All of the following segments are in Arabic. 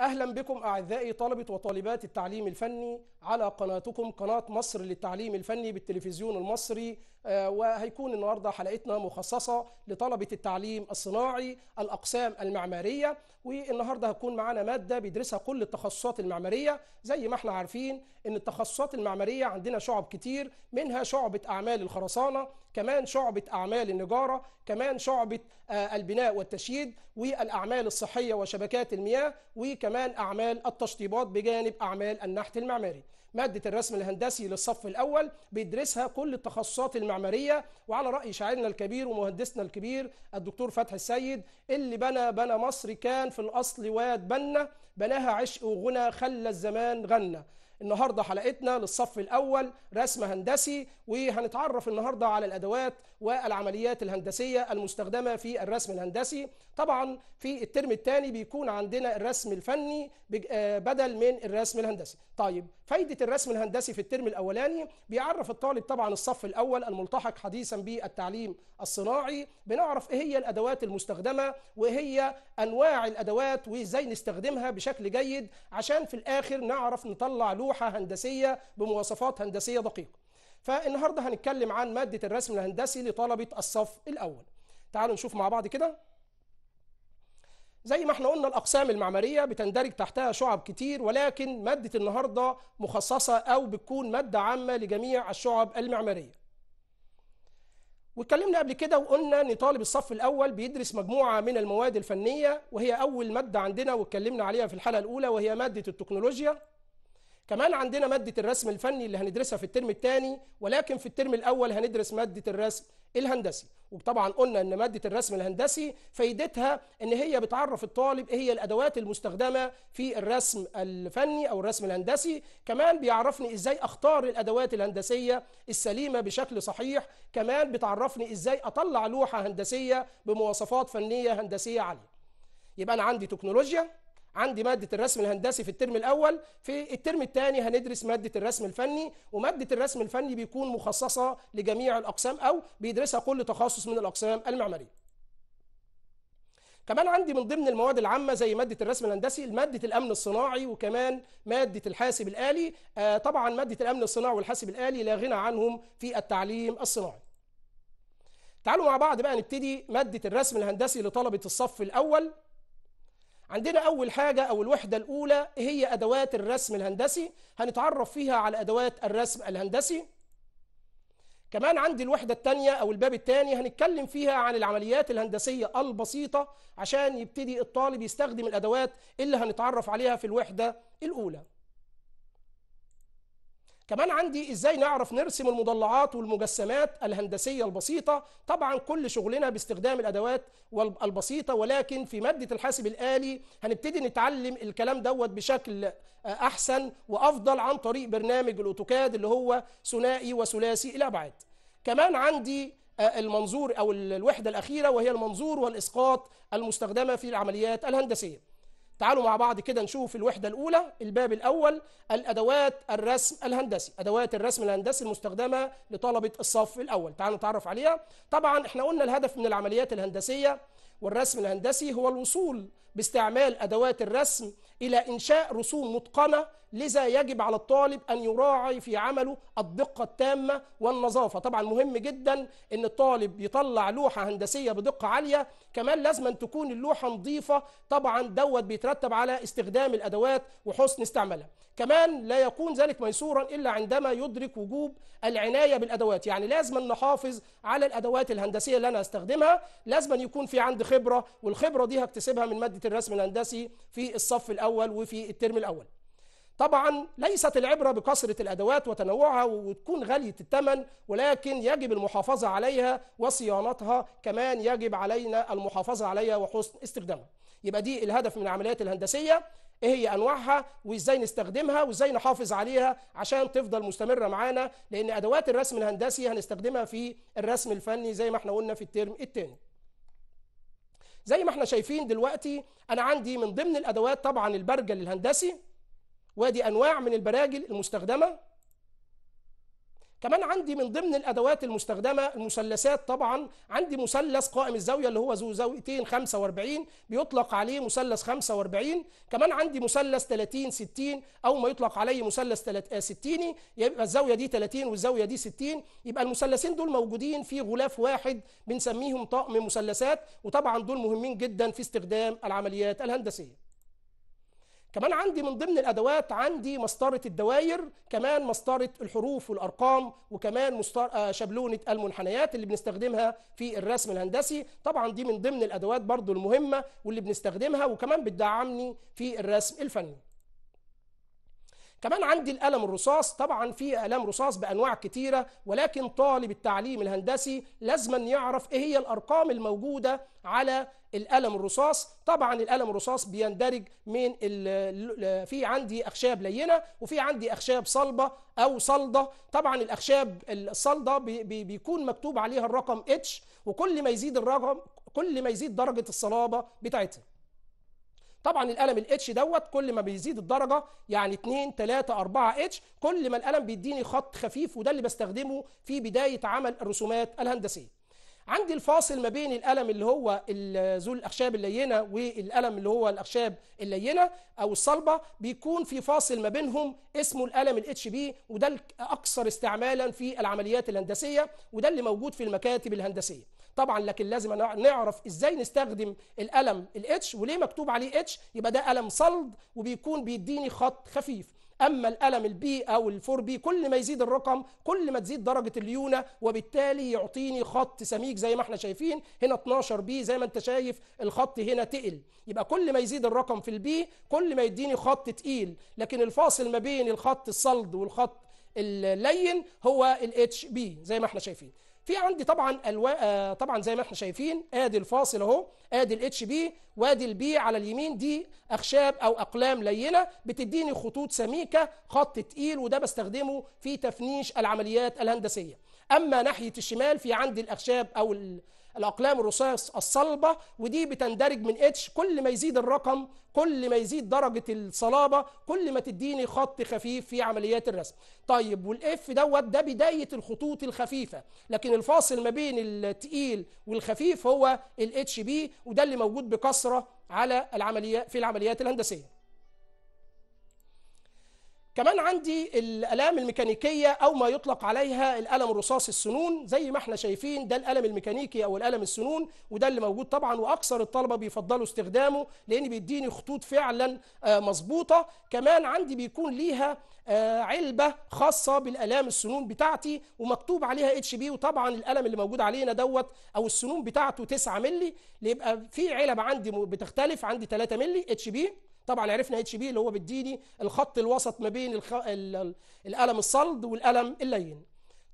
أهلا بكم أعزائي طلبة وطالبات التعليم الفني على قناتكم قناة مصر للتعليم الفني بالتلفزيون المصري آه، وهيكون النهاردة حلقتنا مخصصة لطلبة التعليم الصناعي الأقسام المعمارية والنهاردة هتكون معانا مادة بيدرسها كل التخصصات المعمارية زي ما احنا عارفين أن التخصصات المعمارية عندنا شعب كتير منها شعبة أعمال الخرسانة كمان شعبة أعمال النجارة كمان شعبة آه، البناء والتشييد والأعمال الصحية وشبكات المياه وكمان أعمال التشطيبات بجانب أعمال النحت المعماري مادة الرسم الهندسي للصف الأول بيدرسها كل التخصصات المعمارية وعلى رأي شاعرنا الكبير ومهندسنا الكبير الدكتور فتحي السيد اللي بنى بنى مصر كان في الأصل واد بنا بناها عشق وغنى خلى الزمان غنى النهارده حلقتنا للصف الاول رسم هندسي وهنتعرف النهارده على الادوات والعمليات الهندسيه المستخدمه في الرسم الهندسي طبعا في الترم الثاني بيكون عندنا الرسم الفني آه، بدل من الرسم الهندسي طيب فايدة الرسم الهندسي في الترم الأولاني بيعرف الطالب طبعا الصف الأول الملتحق حديثا بالتعليم الصناعي بنعرف إيه هي الأدوات المستخدمة وإيه هي أنواع الأدوات وإزاي نستخدمها بشكل جيد عشان في الآخر نعرف نطلع لوحة هندسية بمواصفات هندسية دقيقة فالنهاردة هنتكلم عن مادة الرسم الهندسي لطلبة الصف الأول تعالوا نشوف مع بعض كده زي ما احنا قلنا الأقسام المعمارية بتندرج تحتها شعب كتير ولكن مادة النهاردة مخصصة أو بتكون مادة عامة لجميع الشعب المعمارية واتكلمنا قبل كده وقلنا ان طالب الصف الاول بيدرس مجموعه من المواد الفنيه وهي اول ماده عندنا واتكلمنا عليها في الحلقه الاولى وهي ماده التكنولوجيا كمان عندنا مادة الرسم الفني اللي هندرسها في الترم الثاني ولكن في الترم الأول هندرس مادة الرسم الهندسي وطبعا قلنا ان ماده الرسم الهندسي فايدتها ان هي بتعرف الطالب ايه هي الادوات المستخدمه في الرسم الفني او الرسم الهندسي كمان بيعرفني ازاي اختار الادوات الهندسيه السليمه بشكل صحيح كمان بتعرفني ازاي اطلع لوحه هندسيه بمواصفات فنيه هندسيه عاليه يبقى انا عندي تكنولوجيا عندي ماده الرسم الهندسي في الترم الاول في الترم الثاني هندرس ماده الرسم الفني وماده الرسم الفني بيكون مخصصه لجميع الاقسام او بيدرسها كل تخصص من الاقسام المعماريه كمان عندي من ضمن المواد العامه زي ماده الرسم الهندسي ماده الامن الصناعي وكمان ماده الحاسب الالي آه، طبعا ماده الامن الصناعي والحاسب الالي لا غنى عنهم في التعليم الصناعي تعالوا مع بعض بقى نبتدي ماده الرسم الهندسي لطلبه الصف الاول عندنا أول حاجة أو الوحدة الأولى هي أدوات الرسم الهندسي هنتعرف فيها على أدوات الرسم الهندسي كمان عندي الوحدة الثانية أو الباب الثاني هنتكلم فيها عن العمليات الهندسية البسيطة عشان يبتدي الطالب يستخدم الأدوات اللي هنتعرف عليها في الوحدة الأولى كمان عندي ازاي نعرف نرسم المضلعات والمجسمات الهندسيه البسيطه طبعا كل شغلنا باستخدام الادوات البسيطه ولكن في ماده الحاسب الالي هنبتدي نتعلم الكلام دوت بشكل آه، احسن وافضل عن طريق برنامج الاوتوكاد اللي هو ثنائي وثلاثي الابعاد كمان عندي آه، المنظور او الوحده الاخيره وهي المنظور والاسقاط المستخدمه في العمليات الهندسيه تعالوا مع بعض كده نشوف الوحدة الأولى الباب الأول الأدوات الرسم الهندسي أدوات الرسم الهندسي المستخدمة لطلبة الصف الأول تعالوا نتعرف عليها طبعا احنا قلنا الهدف من العمليات الهندسية والرسم الهندسي هو الوصول باستعمال أدوات الرسم إلى إنشاء رسوم متقنة لذا يجب على الطالب أن يراعي في عمله الدقة التامة والنظافة طبعا مهم جدا أن الطالب يطلع لوحة هندسية بدقة عالية كمان لازم أن تكون اللوحة نظيفة طبعا دوت بيترتب على استخدام الأدوات وحسن استعمالها كمان لا يكون ذلك ميسورا إلا عندما يدرك وجوب العناية بالأدوات يعني لازم نحافظ على الأدوات الهندسية اللي أنا هستخدمها لازم يكون في عندي خبرة والخبرة دي هكتسبها من مادة الرسم الهندسي في الصف الأول وفي الترم الأول طبعا ليست العبرة بكثرة الأدوات وتنوعها وتكون غالية الثمن ولكن يجب المحافظة عليها وصيانتها كمان يجب علينا المحافظة عليها وحسن استخدامها يبقى دي الهدف من العمليات الهندسية ايه هي انواعها وازاي نستخدمها وازاي نحافظ عليها عشان تفضل مستمره معانا لان ادوات الرسم الهندسي هنستخدمها في الرسم الفني زي ما احنا قلنا في الترم الثاني زي ما احنا شايفين دلوقتي انا عندي من ضمن الادوات طبعا البرجل الهندسي وادي انواع من البراجل المستخدمه كمان عندي من ضمن الادوات المستخدمه المثلثات طبعا عندي مثلث قائم الزاويه اللي هو ذو زاويتين 45 بيطلق عليه مثلث 45 كمان عندي مثلث 30 60 او ما يطلق عليه مثلث 60 آه، يبقى الزاويه دي 30 والزاويه دي 60 يبقى المثلثين دول موجودين في غلاف واحد بنسميهم طقم مثلثات وطبعا دول مهمين جدا في استخدام العمليات الهندسيه كمان عندي من ضمن الادوات عندي مسطره الدوائر كمان مسطره الحروف والارقام وكمان آه، شبلونه المنحنيات اللي بنستخدمها في الرسم الهندسي طبعا دي من ضمن الادوات برضو المهمه واللي بنستخدمها وكمان بتدعمني في الرسم الفني كمان عندي القلم الرصاص طبعا في اقلام رصاص بانواع كتيره ولكن طالب التعليم الهندسي لازما يعرف ايه هي الارقام الموجوده على القلم الرصاص طبعا القلم الرصاص بيندرج من في عندي اخشاب لينه وفي عندي اخشاب صلبه او صلده طبعا الاخشاب الصلده بيكون مكتوب عليها الرقم اتش وكل ما يزيد الرقم كل ما يزيد درجه الصلابه بتاعتها طبعا القلم الاتش دوت كل ما بيزيد الدرجه يعني 2 3 4 اتش كل ما القلم بيديني خط خفيف وده اللي بستخدمه في بدايه عمل الرسومات الهندسيه عندي الفاصل ما بين الألم اللي هو ذو الاخشاب اللينه والألم اللي هو الاخشاب اللينه او الصلبه بيكون في فاصل ما بينهم اسمه الألم الاتش بي وده الاكثر استعمالا في العمليات الهندسيه وده اللي موجود في المكاتب الهندسيه طبعا لكن لازم نعرف ازاي نستخدم الألم الاتش وليه مكتوب عليه اتش يبقى ده ألم صلد وبيكون بيديني خط خفيف اما الالم البي او الفور بي كل ما يزيد الرقم كل ما تزيد درجه الليونه وبالتالي يعطيني خط سميك زي ما احنا شايفين هنا 12 بي زي ما انت شايف الخط هنا تقل يبقى كل ما يزيد الرقم في البي كل ما يديني خط تقيل لكن الفاصل ما بين الخط الصلد والخط اللين هو الاتش بي زي ما احنا شايفين في عندي طبعا الو... آه طبعا زي ما احنا شايفين ادي الفاصل اهو ادي الاتش بي وادي البي على اليمين دي اخشاب او اقلام لينه بتديني خطوط سميكه خط تقيل وده بستخدمه في تفنيش العمليات الهندسيه اما ناحيه الشمال في عندي الاخشاب او ال... الأقلام الرصاص الصلبة ودي بتندرج من اتش كل ما يزيد الرقم كل ما يزيد درجة الصلابة كل ما تديني خط خفيف في عمليات الرسم طيب والاف دوت ده بداية الخطوط الخفيفة لكن الفاصل ما بين التقيل والخفيف هو الاتش بي وده اللي موجود بكثرة على العمليات في العمليات الهندسية كمان عندي الالام الميكانيكيه او ما يطلق عليها الالم الرصاص السنون زي ما احنا شايفين ده الالم الميكانيكي او الالم السنون وده اللي موجود طبعا واكثر الطلبه بيفضلوا استخدامه لان بيديني خطوط فعلا آه، مظبوطه كمان عندي بيكون ليها آه، علبه خاصه بالالام السنون بتاعتي ومكتوب عليها اتش بي وطبعا الالم اللي موجود علينا دوت او السنون بتاعته 9 مللي يبقى في علب عندي بتختلف عندي 3 مللي اتش بي طبعا عرفنا اتش بي اللي هو بيديني الخط الوسط ما بين الخ... ال... القلم الصلد والقلم اللين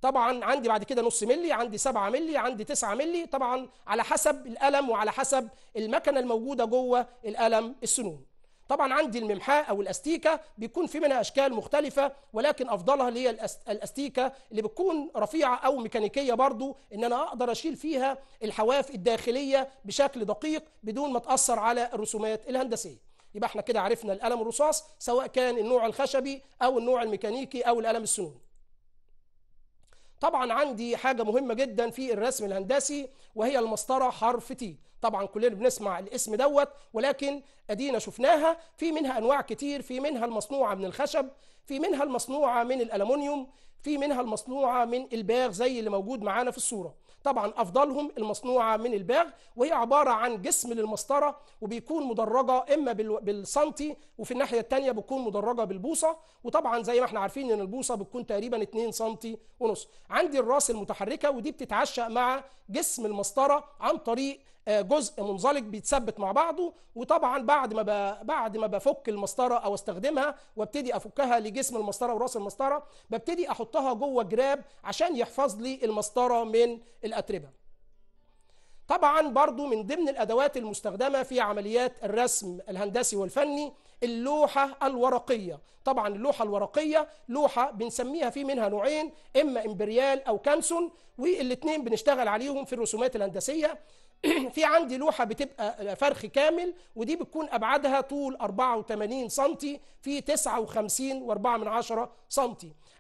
طبعا عندي بعد كده نص ملي عندي 7 ملي عندي 9 ملي طبعا على حسب القلم وعلى حسب المكنه الموجوده جوه القلم السنون طبعا عندي الممحاء او الاستيكه بيكون في منها اشكال مختلفه ولكن افضلها اللي هي الاستيكه اللي بتكون رفيعه او ميكانيكيه برضو ان انا اقدر اشيل فيها الحواف الداخليه بشكل دقيق بدون ما تاثر على الرسومات الهندسيه يبقى احنا كده عرفنا القلم الرصاص سواء كان النوع الخشبي او النوع الميكانيكي او القلم السنون طبعا عندي حاجة مهمة جدا في الرسم الهندسي وهي المسطرة حرف تي طبعا كلنا بنسمع الاسم دوت ولكن ادينا شفناها في منها انواع كتير في منها المصنوعة من الخشب في منها المصنوعة من الالومنيوم في منها المصنوعة من الباغ زي اللي موجود معانا في الصورة طبعا أفضلهم المصنوعة من الباغ وهي عبارة عن جسم للمسطرة وبيكون مدرجة إما بالسنتي وفي الناحية الثانية بتكون مدرجة بالبوصة وطبعا زي ما احنا عارفين إن البوصة بتكون تقريبا 2 سنتي ونص عندي الراس المتحركة ودي بتتعشق مع جسم المسطرة عن طريق آه، جزء منزلق بيتثبت مع بعضه وطبعا بعد ما بعد ما بفك المسطره او استخدمها وابتدي افكها لجسم المسطره وراس المسطره ببتدي احطها جوه جراب عشان يحفظ لي المسطره من الاتربه طبعا برضو من ضمن الأدوات المستخدمة في عمليات الرسم الهندسي والفني اللوحة الورقية طبعا اللوحة الورقية لوحة بنسميها في منها نوعين إما إمبريال أو كانسون والاثنين بنشتغل عليهم في الرسومات الهندسية في عندي لوحه بتبقى آه، فرخ كامل ودي بتكون ابعادها طول 84 سم في 59.4 سم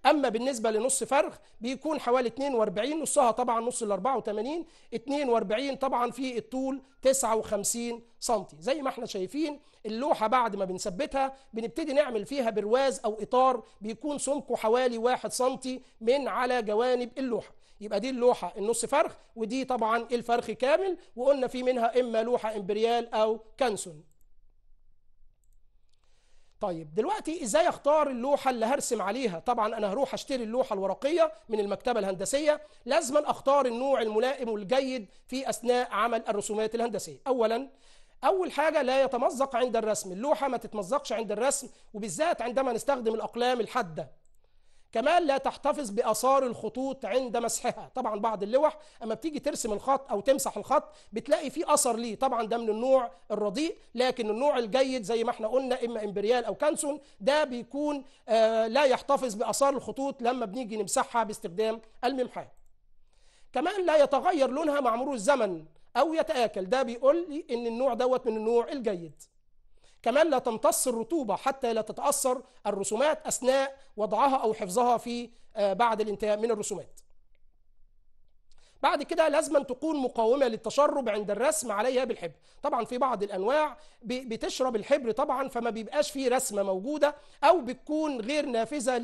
اما بالنسبه لنص فرخ بيكون حوالي 42 نصها طبعا نص ال 84 42 طبعا في الطول 59 سم زي ما احنا شايفين اللوحه بعد ما بنثبتها بنبتدي نعمل فيها برواز او اطار بيكون سمكه حوالي 1 سم من على جوانب اللوحه يبقى دي اللوحه النص فرخ ودي طبعا الفرخ كامل وقلنا في منها اما لوحه امبريال او كانسون طيب دلوقتي ازاي اختار اللوحه اللي هرسم عليها طبعا انا هروح اشتري اللوحه الورقيه من المكتبه الهندسيه لازما اختار النوع الملائم والجيد في اثناء عمل الرسومات الهندسيه اولا اول حاجه لا يتمزق عند الرسم اللوحه ما تتمزقش عند الرسم وبالذات عندما نستخدم الاقلام الحاده كمان لا تحتفظ باثار الخطوط عند مسحها طبعا بعض اللوح اما بتيجي ترسم الخط او تمسح الخط بتلاقي فيه اثر ليه طبعا ده من النوع الرديء لكن النوع الجيد زي ما احنا قلنا اما امبريال او كانسون ده بيكون آه لا يحتفظ باثار الخطوط لما بنيجي نمسحها باستخدام الممحاه كمان لا يتغير لونها مع مرور الزمن او يتاكل ده بيقول لي ان النوع دوت من النوع الجيد كمان لا تمتص الرطوبة حتى لا تتأثر الرسومات أثناء وضعها أو حفظها في آه، بعد الانتهاء من الرسومات بعد كده لازم تكون مقاومة للتشرب عند الرسم عليها بالحبر طبعا في بعض الأنواع بتشرب الحبر طبعا فما بيبقاش فيه رسمة موجودة أو بتكون غير نافذة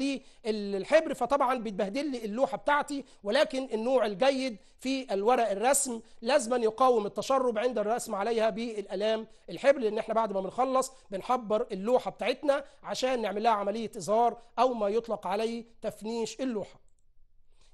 للحبر فطبعا بتبهدل لي اللوحة بتاعتي ولكن النوع الجيد في الورق الرسم لازم يقاوم التشرب عند الرسم عليها بالألام الحبر لأن احنا بعد ما بنخلص بنحبر اللوحة بتاعتنا عشان نعمل لها عملية إزهار أو ما يطلق عليه تفنيش اللوحة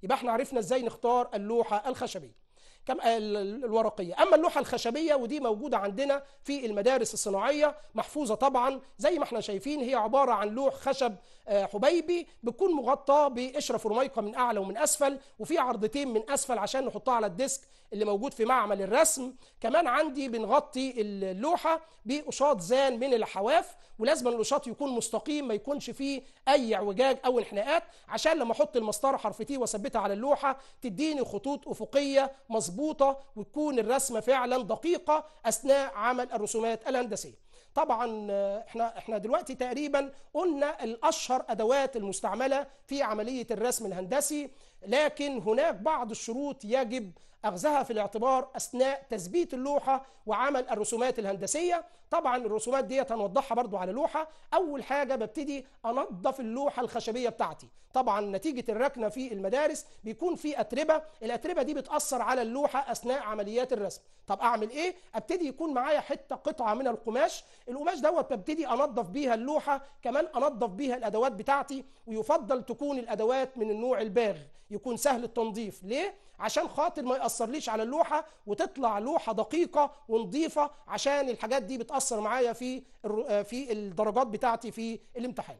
يبقى احنا عرفنا ازاي نختار اللوحه الخشبيه كم الورقيه اما اللوحه الخشبيه ودي موجوده عندنا في المدارس الصناعيه محفوظه طبعا زي ما احنا شايفين هي عباره عن لوح خشب آه، حبيبي بتكون مغطاه بقشره فورميكا من اعلى ومن اسفل وفي عرضتين من اسفل عشان نحطها على الديسك اللي موجود في معمل الرسم كمان عندي بنغطي اللوحة بقشاط زان من الحواف ولازم القشاط يكون مستقيم ما يكونش فيه أي اعوجاج أو انحناءات عشان لما أحط المسطرة حرف تي وأثبتها على اللوحة تديني خطوط أفقية مظبوطة وتكون الرسمة فعلا دقيقة أثناء عمل الرسومات الهندسية طبعا احنا احنا دلوقتي تقريبا قلنا الاشهر ادوات المستعمله في عمليه الرسم الهندسي لكن هناك بعض الشروط يجب أخذها في الاعتبار أثناء تثبيت اللوحة وعمل الرسومات الهندسية طبعا الرسومات ديت هنوضحها برضو على لوحه اول حاجه ببتدي انظف اللوحه الخشبيه بتاعتي طبعا نتيجه الركنه في المدارس بيكون في اتربه الاتربه دي بتاثر على اللوحه اثناء عمليات الرسم طب اعمل ايه ابتدي يكون معايا حته قطعه من القماش القماش دوت ببتدي انظف بيها اللوحه كمان انظف بيها الادوات بتاعتي ويفضل تكون الادوات من النوع الباغ يكون سهل التنظيف ليه عشان خاطر ما ياثرليش على اللوحه وتطلع لوحه دقيقه ونظيفه عشان الحاجات دي بتأثر اثر معايا في آه، في الدرجات بتاعتي في الامتحان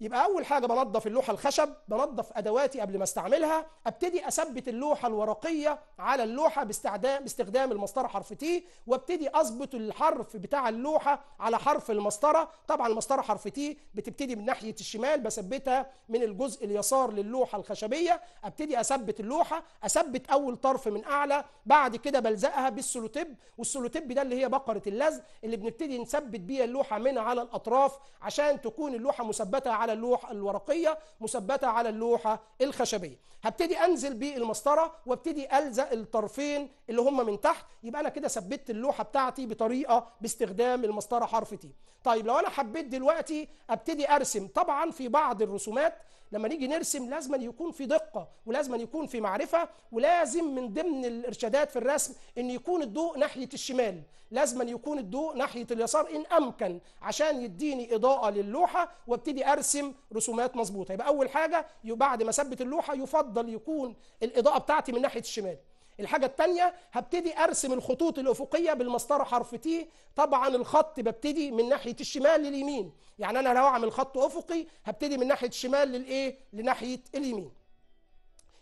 يبقى اول حاجه بنضف اللوحه الخشب بنضف ادواتي قبل ما استعملها ابتدي اثبت اللوحه الورقيه على اللوحه باستخدام باستخدام المسطره حرف تي وابتدي اظبط الحرف بتاع اللوحه على حرف المسطره طبعا المسطره حرف تي بتبتدي من ناحيه الشمال بثبتها من الجزء اليسار للوحه الخشبيه ابتدي اثبت اللوحه اثبت اول طرف من اعلى بعد كده بلزقها بالسلوتيب والسلوتيب ده اللي هي بقره اللزق اللي بنبتدي نثبت بيها اللوحه من على الاطراف عشان تكون اللوحه مثبته على على اللوحة الورقية مثبتة على اللوحة الخشبية هبتدي أنزل بالمسطرة وابتدي ألزق الطرفين اللي هم من تحت يبقى أنا كده ثبتت اللوحة بتاعتي بطريقة باستخدام المسطرة حرف تي طيب لو أنا حبيت دلوقتي أبتدي أرسم طبعا في بعض الرسومات لما نيجي نرسم لازم يكون في دقة ولازم يكون في معرفة ولازم من ضمن الإرشادات في الرسم أن يكون الضوء ناحية الشمال لازما يكون الضوء ناحيه اليسار ان امكن عشان يديني اضاءه للوحه وابتدي ارسم رسومات مظبوطه يبقى اول حاجه بعد ما اثبت اللوحه يفضل يكون الاضاءه بتاعتي من ناحيه الشمال الحاجة الثانية هبتدي أرسم الخطوط الأفقية بالمسطرة حرف تي طبعا الخط ببتدي من ناحية الشمال لليمين يعني أنا لو أعمل خط أفقي هبتدي من ناحية الشمال للإيه لناحية اليمين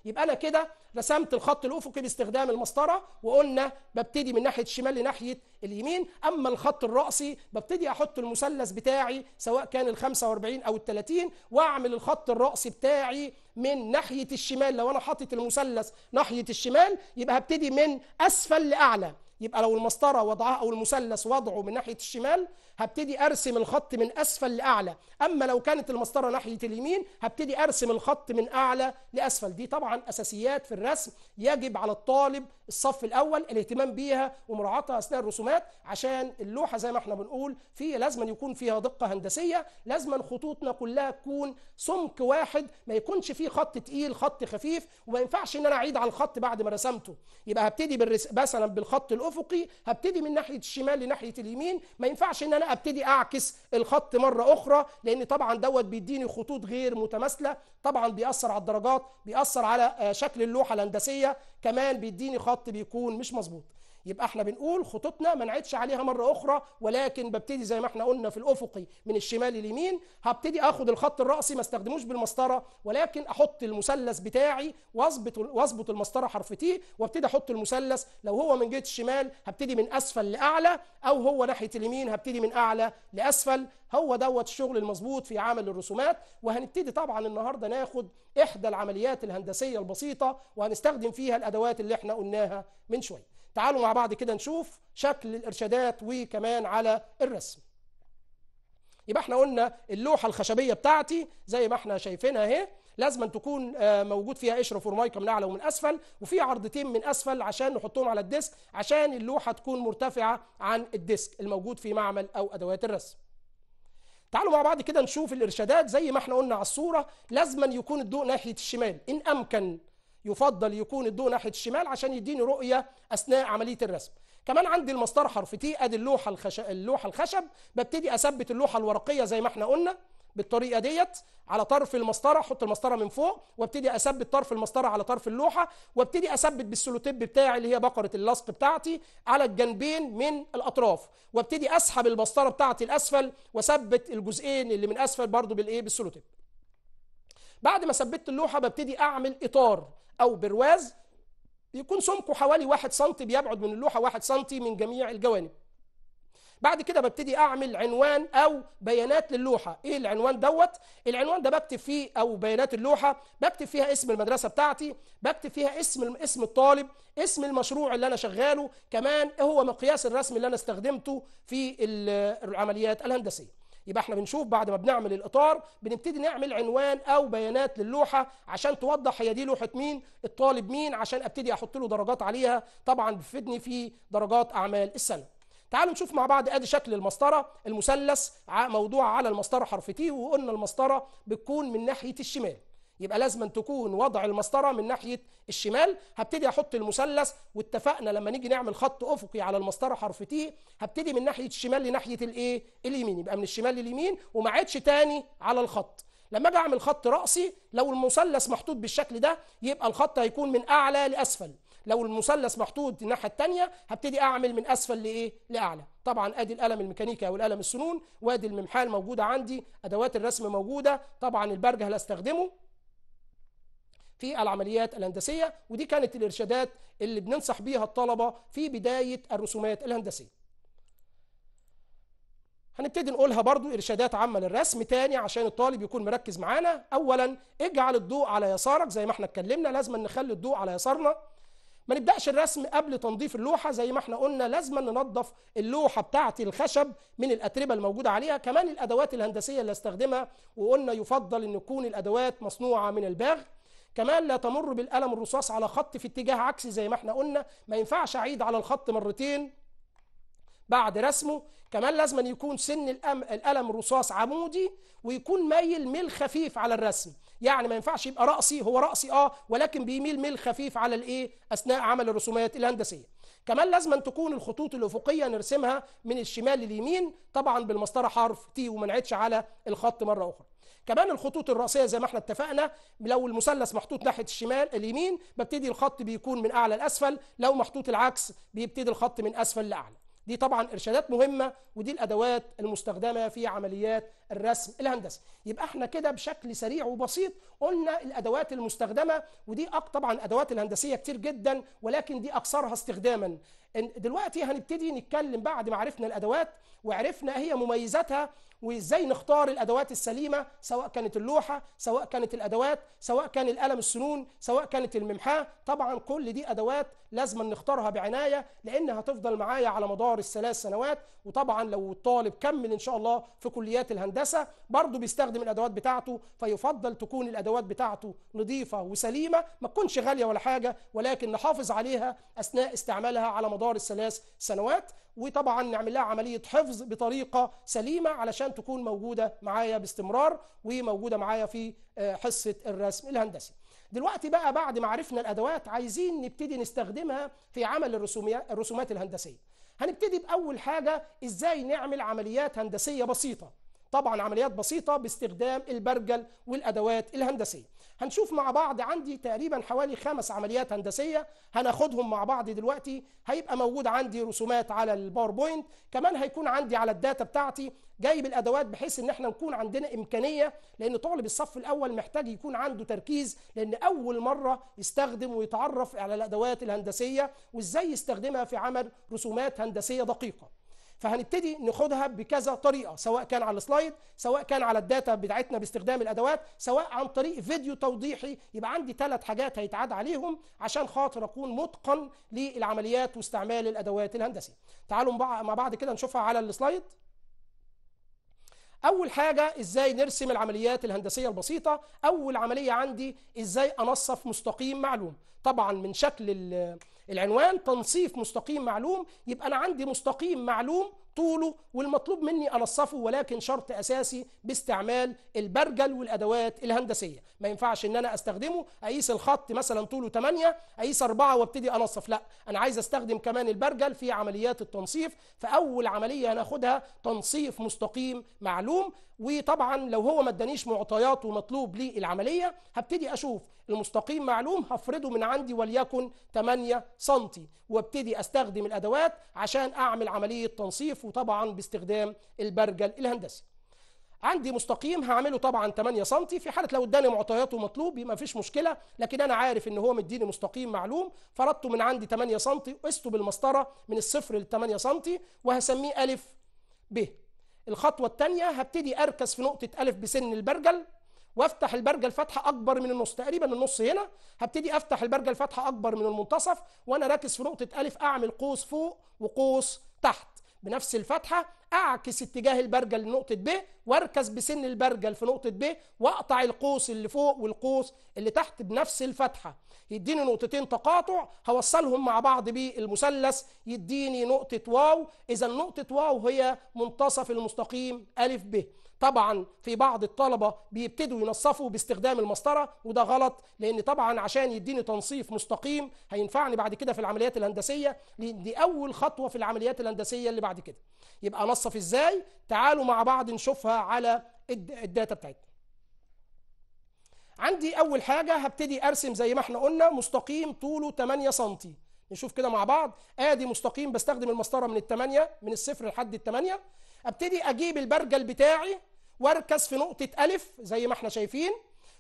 يبقى أنا كده رسمت الخط الافقي باستخدام المسطره وقلنا ببتدي من ناحيه الشمال لناحيه اليمين اما الخط الراسي ببتدي احط المثلث بتاعي سواء كان ال 45 او ال 30 واعمل الخط الراسي بتاعي من ناحيه الشمال لو انا حاطط المثلث ناحيه الشمال يبقى هبتدي من اسفل لاعلى يبقى لو المسطره وضعها او المثلث وضعه من ناحيه الشمال هبتدي ارسم الخط من اسفل لاعلى اما لو كانت المسطره ناحيه اليمين هبتدي ارسم الخط من اعلى لاسفل دي طبعا اساسيات في الرسم الرسم يجب على الطالب الصف الاول الاهتمام بيها ومراعاتها اثناء الرسومات عشان اللوحه زي ما احنا بنقول في لازما يكون فيها دقه هندسيه لازما خطوطنا كلها تكون سمك واحد ما يكونش فيه خط تقيل خط خفيف وما ينفعش ان انا اعيد على الخط بعد ما رسمته يبقى هبتدي بالرس... مثلا بالخط الافقي هبتدي من ناحيه الشمال لناحيه اليمين ما ينفعش ان انا ابتدي اعكس الخط مره اخرى لان طبعا دوت بيديني خطوط غير متماثله طبعا بيأثر على الدرجات بيأثر على آه، شكل اللوحة الهندسية كمان بيديني خط بيكون مش مظبوط يبقى احنا بنقول خطوطنا ما نعدش عليها مره اخرى ولكن ببتدي زي ما احنا قلنا في الافقي من الشمال لليمين هبتدي اخد الخط الراسي ما استخدموش بالمسطره ولكن احط المثلث بتاعي واظبط واظبط المسطره حرف تي وابتدي احط المثلث لو هو من جهه الشمال هبتدي من اسفل لاعلى او هو ناحيه اليمين هبتدي من اعلى لاسفل هو دوت الشغل المظبوط في عمل الرسومات وهنبتدي طبعا النهارده ناخد احدى العمليات الهندسيه البسيطه وهنستخدم فيها الادوات اللي احنا قلناها من شويه تعالوا مع بعض كده نشوف شكل الارشادات وكمان على الرسم يبقى احنا قلنا اللوحه الخشبيه بتاعتي زي ما احنا شايفينها اهي لازم تكون آه، موجود فيها قشره فورمايكا من اعلى ومن اسفل وفي عرضتين من اسفل عشان نحطهم على الديسك عشان اللوحه تكون مرتفعه عن الديسك الموجود في معمل او ادوات الرسم تعالوا مع بعض كده نشوف الارشادات زي ما احنا قلنا على الصوره لازما يكون الضوء ناحيه الشمال ان امكن يفضل يكون الضوء ناحيه الشمال عشان يديني رؤيه اثناء عمليه الرسم كمان عندي المسطره حرف تي ادي اللوحه الخش... اللوحه الخشب ببتدي اثبت اللوحه الورقيه زي ما احنا قلنا بالطريقه ديت على طرف المسطره احط المسطره من فوق وابتدي اثبت طرف المسطره على طرف اللوحه وابتدي اثبت بالسلوتيب بتاعي اللي هي بقره اللصق بتاعتي على الجنبين من الاطراف وابتدي اسحب المسطره بتاعتي لاسفل واثبت الجزئين اللي من اسفل برضو بالايه بالسلوتيب بعد ما ثبتت اللوحه ببتدي اعمل اطار او برواز يكون سمكه حوالي 1 سم بيبعد من اللوحه 1 سم من جميع الجوانب بعد كده ببتدي اعمل عنوان او بيانات للوحه ايه العنوان دوت العنوان ده بكتب فيه او بيانات اللوحه بكتب فيها اسم المدرسه بتاعتي بكتب فيها اسم اسم الطالب اسم المشروع اللي انا شغاله كمان ايه هو مقياس الرسم اللي انا استخدمته في العمليات الهندسيه يبقى احنا بنشوف بعد ما بنعمل الاطار بنبتدي نعمل عنوان او بيانات للوحه عشان توضح هي دي لوحه مين الطالب مين عشان ابتدي احط له درجات عليها طبعا بتفيدني في درجات اعمال السنه تعالوا نشوف مع بعض ادي شكل المسطره المثلث موضوع على المسطره حرف تي وقلنا المسطره بتكون من ناحيه الشمال يبقى لازم تكون وضع المسطره من ناحيه الشمال هبتدي احط المثلث واتفقنا لما نيجي نعمل خط افقي على المسطره حرف تي هبتدي من ناحيه الشمال لناحيه الايه اليمين يبقى من الشمال لليمين وما عادش تاني على الخط لما اجي اعمل خط راسي لو المثلث محطوط بالشكل ده يبقى الخط هيكون من اعلى لاسفل لو المثلث محطوط الناحيه الثانيه هبتدي اعمل من اسفل لايه لاعلى طبعا ادي القلم الميكانيكي او القلم السنون وادي الممحال موجوده عندي ادوات الرسم موجوده طبعا البرجه هستخدمه في العمليات الهندسية ودي كانت الإرشادات اللي بننصح بيها الطلبة في بداية الرسومات الهندسية هنبتدي نقولها برضو إرشادات عامة للرسم تاني عشان الطالب يكون مركز معانا أولا اجعل الضوء على يسارك زي ما احنا اتكلمنا لازم نخلي الضوء على يسارنا ما نبداش الرسم قبل تنظيف اللوحه زي ما احنا قلنا لازم ننظف اللوحه بتاعه الخشب من الاتربه الموجوده عليها كمان الادوات الهندسيه اللي استخدمها وقلنا يفضل ان تكون الادوات مصنوعه من الباغ كمان لا تمر بالقلم الرصاص على خط في اتجاه عكسي زي ما احنا قلنا ما ينفعش اعيد على الخط مرتين بعد رسمه كمان لازم أن يكون سن القلم الرصاص عمودي ويكون مايل ميل خفيف على الرسم يعني ما ينفعش يبقى رأسي هو رأسي اه ولكن بيميل ميل خفيف على الايه اثناء عمل الرسومات الهندسيه كمان لازم أن تكون الخطوط الافقيه نرسمها من الشمال لليمين طبعا بالمسطره حرف تي وما على الخط مره اخرى كمان الخطوط الرأسية زي ما احنا اتفقنا لو المثلث محطوط ناحية الشمال اليمين ببتدي الخط بيكون من أعلى لأسفل لو محطوط العكس بيبتدي الخط من أسفل لأعلى دي طبعا ارشادات مهمه ودي الادوات المستخدمه في عمليات الرسم الهندسي يبقى احنا كده بشكل سريع وبسيط قلنا الادوات المستخدمه ودي طبعا ادوات الهندسيه كتير جدا ولكن دي اكثرها استخداما دلوقتي هنبتدي نتكلم بعد ما عرفنا الادوات وعرفنا إيه هي مميزاتها وازاي نختار الادوات السليمه سواء كانت اللوحه سواء كانت الادوات سواء كان القلم السنون سواء كانت الممحاه طبعا كل دي ادوات لازم نختارها بعنايه لان هتفضل معايا على مدار الثلاث سنوات وطبعا لو الطالب كمل ان شاء الله في كليات الهندسه برضه بيستخدم الادوات بتاعته فيفضل تكون الادوات بتاعته نظيفه وسليمه ما تكونش غاليه ولا حاجه ولكن نحافظ عليها اثناء استعمالها على مدار الثلاث سنوات وطبعا نعمل لها عمليه حفظ بطريقه سليمه علشان تكون موجوده معايا باستمرار وموجوده معايا في آه، حصه الرسم الهندسي دلوقتي بقى بعد ما عرفنا الادوات عايزين نبتدي نستخدمها في عمل الرسومات الهندسيه هنبتدي باول حاجه ازاي نعمل عمليات هندسيه بسيطه طبعا عمليات بسيطه باستخدام البرجل والادوات الهندسيه هنشوف مع بعض عندي تقريبا حوالي خمس عمليات هندسية هناخدهم مع بعض دلوقتي هيبقى موجود عندي رسومات على الباوربوينت كمان هيكون عندي على الداتا بتاعتي جايب الادوات بحيث ان احنا نكون عندنا امكانيه لان طالب الصف الاول محتاج يكون عنده تركيز لان اول مره يستخدم ويتعرف على الادوات الهندسيه وازاي يستخدمها في عمل رسومات هندسيه دقيقه فهنبتدي ناخدها بكذا طريقه سواء كان على السلايد سواء كان على الداتا بتاعتنا باستخدام الادوات سواء عن طريق فيديو توضيحي يبقى عندي ثلاث حاجات هيتعاد عليهم عشان خاطر اكون متقن للعمليات واستعمال الادوات الهندسيه تعالوا مع بعض كده نشوفها على السلايد اول حاجه ازاي نرسم العمليات الهندسيه البسيطه اول عمليه عندي ازاي انصف مستقيم معلوم طبعا من شكل العنوان تنصيف مستقيم معلوم يبقى أنا عندي مستقيم معلوم طوله والمطلوب مني انصفه ولكن شرط اساسي باستعمال البرجل والادوات الهندسيه ما ينفعش ان انا استخدمه اقيس الخط مثلا طوله 8 اقيس 4 وابتدي انصف لا انا عايز استخدم كمان البرجل في عمليات التنصيف فاول عمليه هناخدها تنصيف مستقيم معلوم وطبعا لو هو ما ادانيش معطيات ومطلوب للعمليه هبتدي اشوف المستقيم معلوم هفرده من عندي وليكن 8 سم وابتدي استخدم الادوات عشان اعمل عمليه تنصيف وطبعا باستخدام البرجل الهندسي عندي مستقيم هعمله طبعا 8 سم في حاله لو اداني معطياته مطلوب ما فيش مشكله لكن انا عارف ان هو مديني مستقيم معلوم فرضته من عندي 8 سم قسته بالمسطره من الصفر ل 8 سم وهسميه ا ب الخطوه الثانيه هبتدي اركز في نقطه الف بسن البرجل وافتح البرجه الفاتحه اكبر من النص تقريبا النص هنا هبتدي افتح البرجه الفاتحه اكبر من المنتصف وانا راكز في نقطه الف اعمل قوس فوق وقوس تحت بنفس الفتحه اعكس اتجاه البرجل لنقطه ب واركز بسن البرجل في نقطه ب واقطع القوس اللي فوق والقوس اللي تحت بنفس الفتحه يديني نقطتين تقاطع هوصلهم مع بعض بالمثلث يديني نقطه واو اذا نقطه واو هي منتصف المستقيم ا ب طبعا في بعض الطلبة بيبتدوا ينصفوا باستخدام المسطرة وده غلط لأن طبعا عشان يديني تنصيف مستقيم هينفعني بعد كده في العمليات الهندسية دي أول خطوة في العمليات الهندسية اللي بعد كده يبقى نصف إزاي تعالوا مع بعض نشوفها على الداتا بتاعتنا عندي أول حاجة هبتدي أرسم زي ما احنا قلنا مستقيم طوله 8 سنتي نشوف كده مع بعض ادي مستقيم بستخدم المسطره من الثمانيه من الصفر لحد الثمانيه ابتدي اجيب البرجل بتاعي واركز في نقطة ألف زي ما احنا شايفين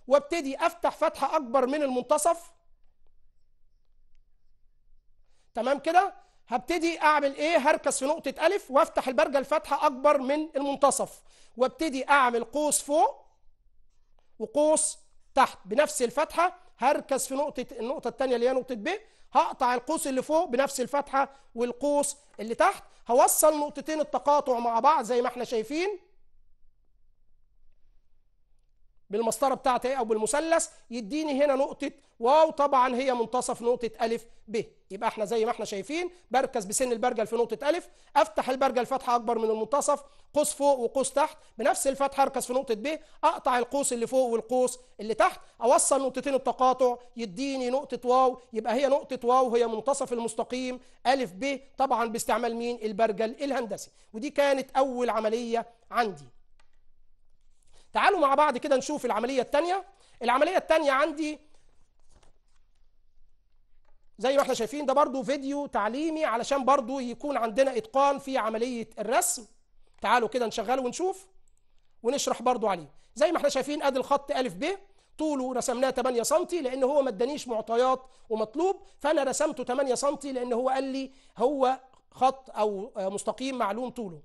وابتدي أفتح فتحة أكبر من المنتصف تمام كده هبتدي أعمل إيه هركز في نقطة ألف وأفتح البرجة الفتحة أكبر من المنتصف وابتدي أعمل قوس فوق وقوس تحت بنفس الفتحة هركز في نقطة النقطة التانية اللي هي نقطة ب هقطع القوس اللي فوق بنفس الفتحة والقوس اللي تحت هوصل نقطتين التقاطع مع بعض زي ما احنا شايفين بالمسطره بتاعتي او بالمثلث يديني هنا نقطه واو طبعا هي منتصف نقطه الف ب يبقى احنا زي ما احنا شايفين بركز بسن البرجل في نقطه الف افتح البرجل فتحة اكبر من المنتصف قوس فوق وقوس تحت بنفس الفتحه اركز في نقطه ب اقطع القوس اللي فوق والقوس اللي تحت اوصل نقطتين التقاطع يديني نقطه واو يبقى هي نقطه واو هي منتصف المستقيم الف ب طبعا باستعمال مين البرجل الهندسي ودي كانت اول عمليه عندي تعالوا مع بعض كده نشوف العملية الثانية العملية الثانية عندي زي ما احنا شايفين ده برضو فيديو تعليمي علشان برضو يكون عندنا اتقان في عملية الرسم تعالوا كده نشغله ونشوف ونشرح برضو عليه زي ما احنا شايفين ادي الخط الف ب طوله رسمناه 8 سم لان هو ما ادانيش معطيات ومطلوب فانا رسمته 8 سم لان هو قال لي هو خط او مستقيم معلوم طوله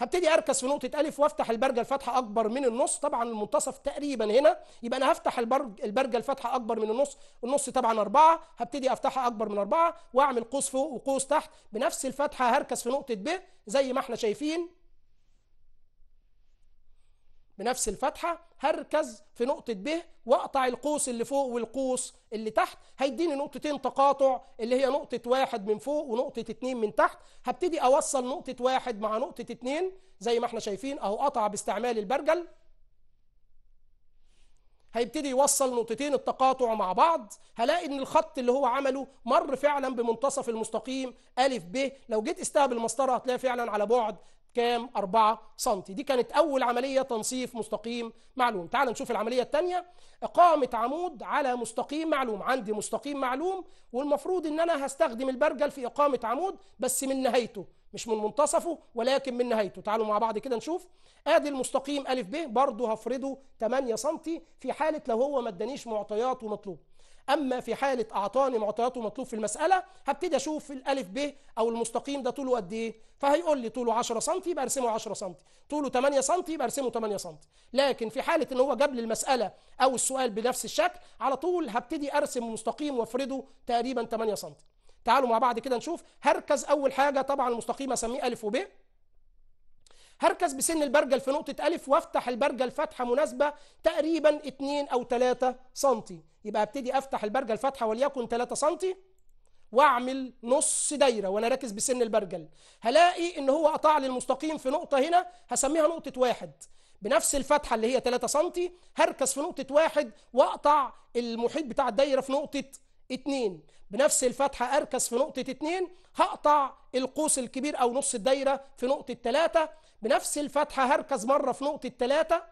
هبتدي اركز في نقطه الف وافتح البرجه الفاتحه اكبر من النص طبعا المنتصف تقريبا هنا يبقى انا هفتح البرج البرجه الفاتحه اكبر من النص النص طبعا أربعة هبتدي افتحها اكبر من أربعة واعمل قوس فوق وقوس تحت بنفس الفتحه هركز في نقطه ب زي ما احنا شايفين بنفس الفتحة هركز في نقطة ب واقطع القوس اللي فوق والقوس اللي تحت هيديني نقطتين تقاطع اللي هي نقطة واحد من فوق ونقطة اتنين من تحت هبتدي أوصل نقطة واحد مع نقطة اتنين زي ما احنا شايفين أهو قطع باستعمال البرجل هيبتدي يوصل نقطتين التقاطع مع بعض هلاقي ان الخط اللي هو عمله مر فعلا بمنتصف المستقيم ا ب لو جيت استقبل المسطره هتلاقي فعلا على بعد كام 4 سم دي كانت أول عملية تنصيف مستقيم معلوم تعال نشوف العملية الثانية إقامة عمود على مستقيم معلوم عندي مستقيم معلوم والمفروض إن أنا هستخدم البرجل في إقامة عمود بس من نهايته مش من منتصفه ولكن من نهايته تعالوا مع بعض كده نشوف ادي المستقيم ا ب برضه هفرضه 8 سم في حاله لو هو ما ادانيش معطيات ومطلوب اما في حاله اعطاني معطياته مطلوب في المساله هبتدي اشوف الالف ب او المستقيم ده طوله قد ايه فهيقول لي طوله 10 سم يبقى ارسمه 10 سم طوله 8 سم يبقى ارسمه 8 سم لكن في حاله ان هو جاب لي المساله او السؤال بنفس الشكل على طول هبتدي ارسم مستقيم وافرده تقريبا 8 سم تعالوا مع بعض كده نشوف هركز اول حاجه طبعا المستقيم اسميه الف وب هركز بسن البرجل في نقطة ألف وافتح البرجل فتحة مناسبة تقريبا 2 أو 3 سم يبقى ابتدي أفتح البرجل فتحة وليكن 3 سم واعمل نص دايره وانا راكز بسن البرجل هلاقي ان هو قطع لي المستقيم في نقطه هنا هسميها نقطه واحد بنفس الفتحه اللي هي 3 سم هركز في نقطه واحد واقطع المحيط بتاع الدايره في نقطه 2 بنفس الفتحه اركز في نقطه 2 هقطع القوس الكبير او نص الدايره في نقطه 3 بنفس الفتحه هركز مره في نقطه ثلاثه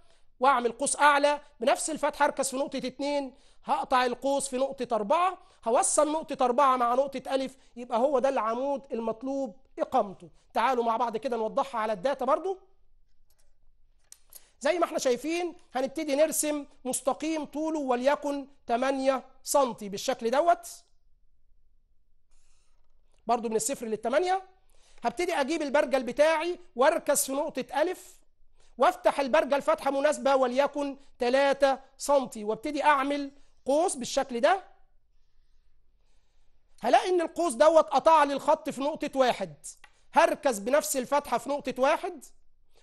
واعمل قوس اعلى بنفس الفتحه هركز في نقطه اتنين هقطع القوس في نقطه اربعه هوصل نقطه اربعه مع نقطه الف يبقى هو ده العمود المطلوب اقامته تعالوا مع بعض كده نوضحها على الداتا برضو زي ما احنا شايفين هنبتدي نرسم مستقيم طوله وليكن 8 سم بالشكل دوت برضو من الصفر للثمانيه هبتدي اجيب البرجل بتاعي واركز في نقطه الف وافتح البرجل فتحه مناسبه وليكن 3 سم وابتدي اعمل قوس بالشكل ده هلاقي ان القوس دوت قطع لي الخط في نقطه واحد هركز بنفس الفتحه في نقطه واحد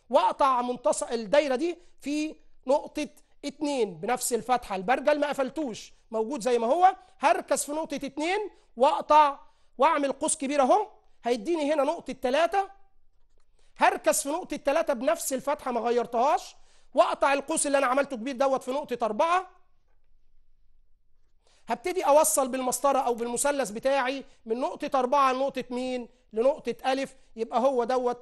واقطع منتصف الدايره دي في نقطه اتنين بنفس الفتحه البرجل ما قفلتوش موجود زي ما هو هركز في نقطه اتنين واقطع واعمل قوس كبير اهو هيديني هنا نقطة تلاتة هركز في نقطة تلاتة بنفس الفتحة ما غيرتهاش واقطع القوس اللي انا عملته كبير دوت في نقطة أربعة هبتدي أوصل بالمسطرة أو بالمثلث بتاعي من نقطة أربعة لنقطة مين؟ لنقطة ألف يبقى هو دوت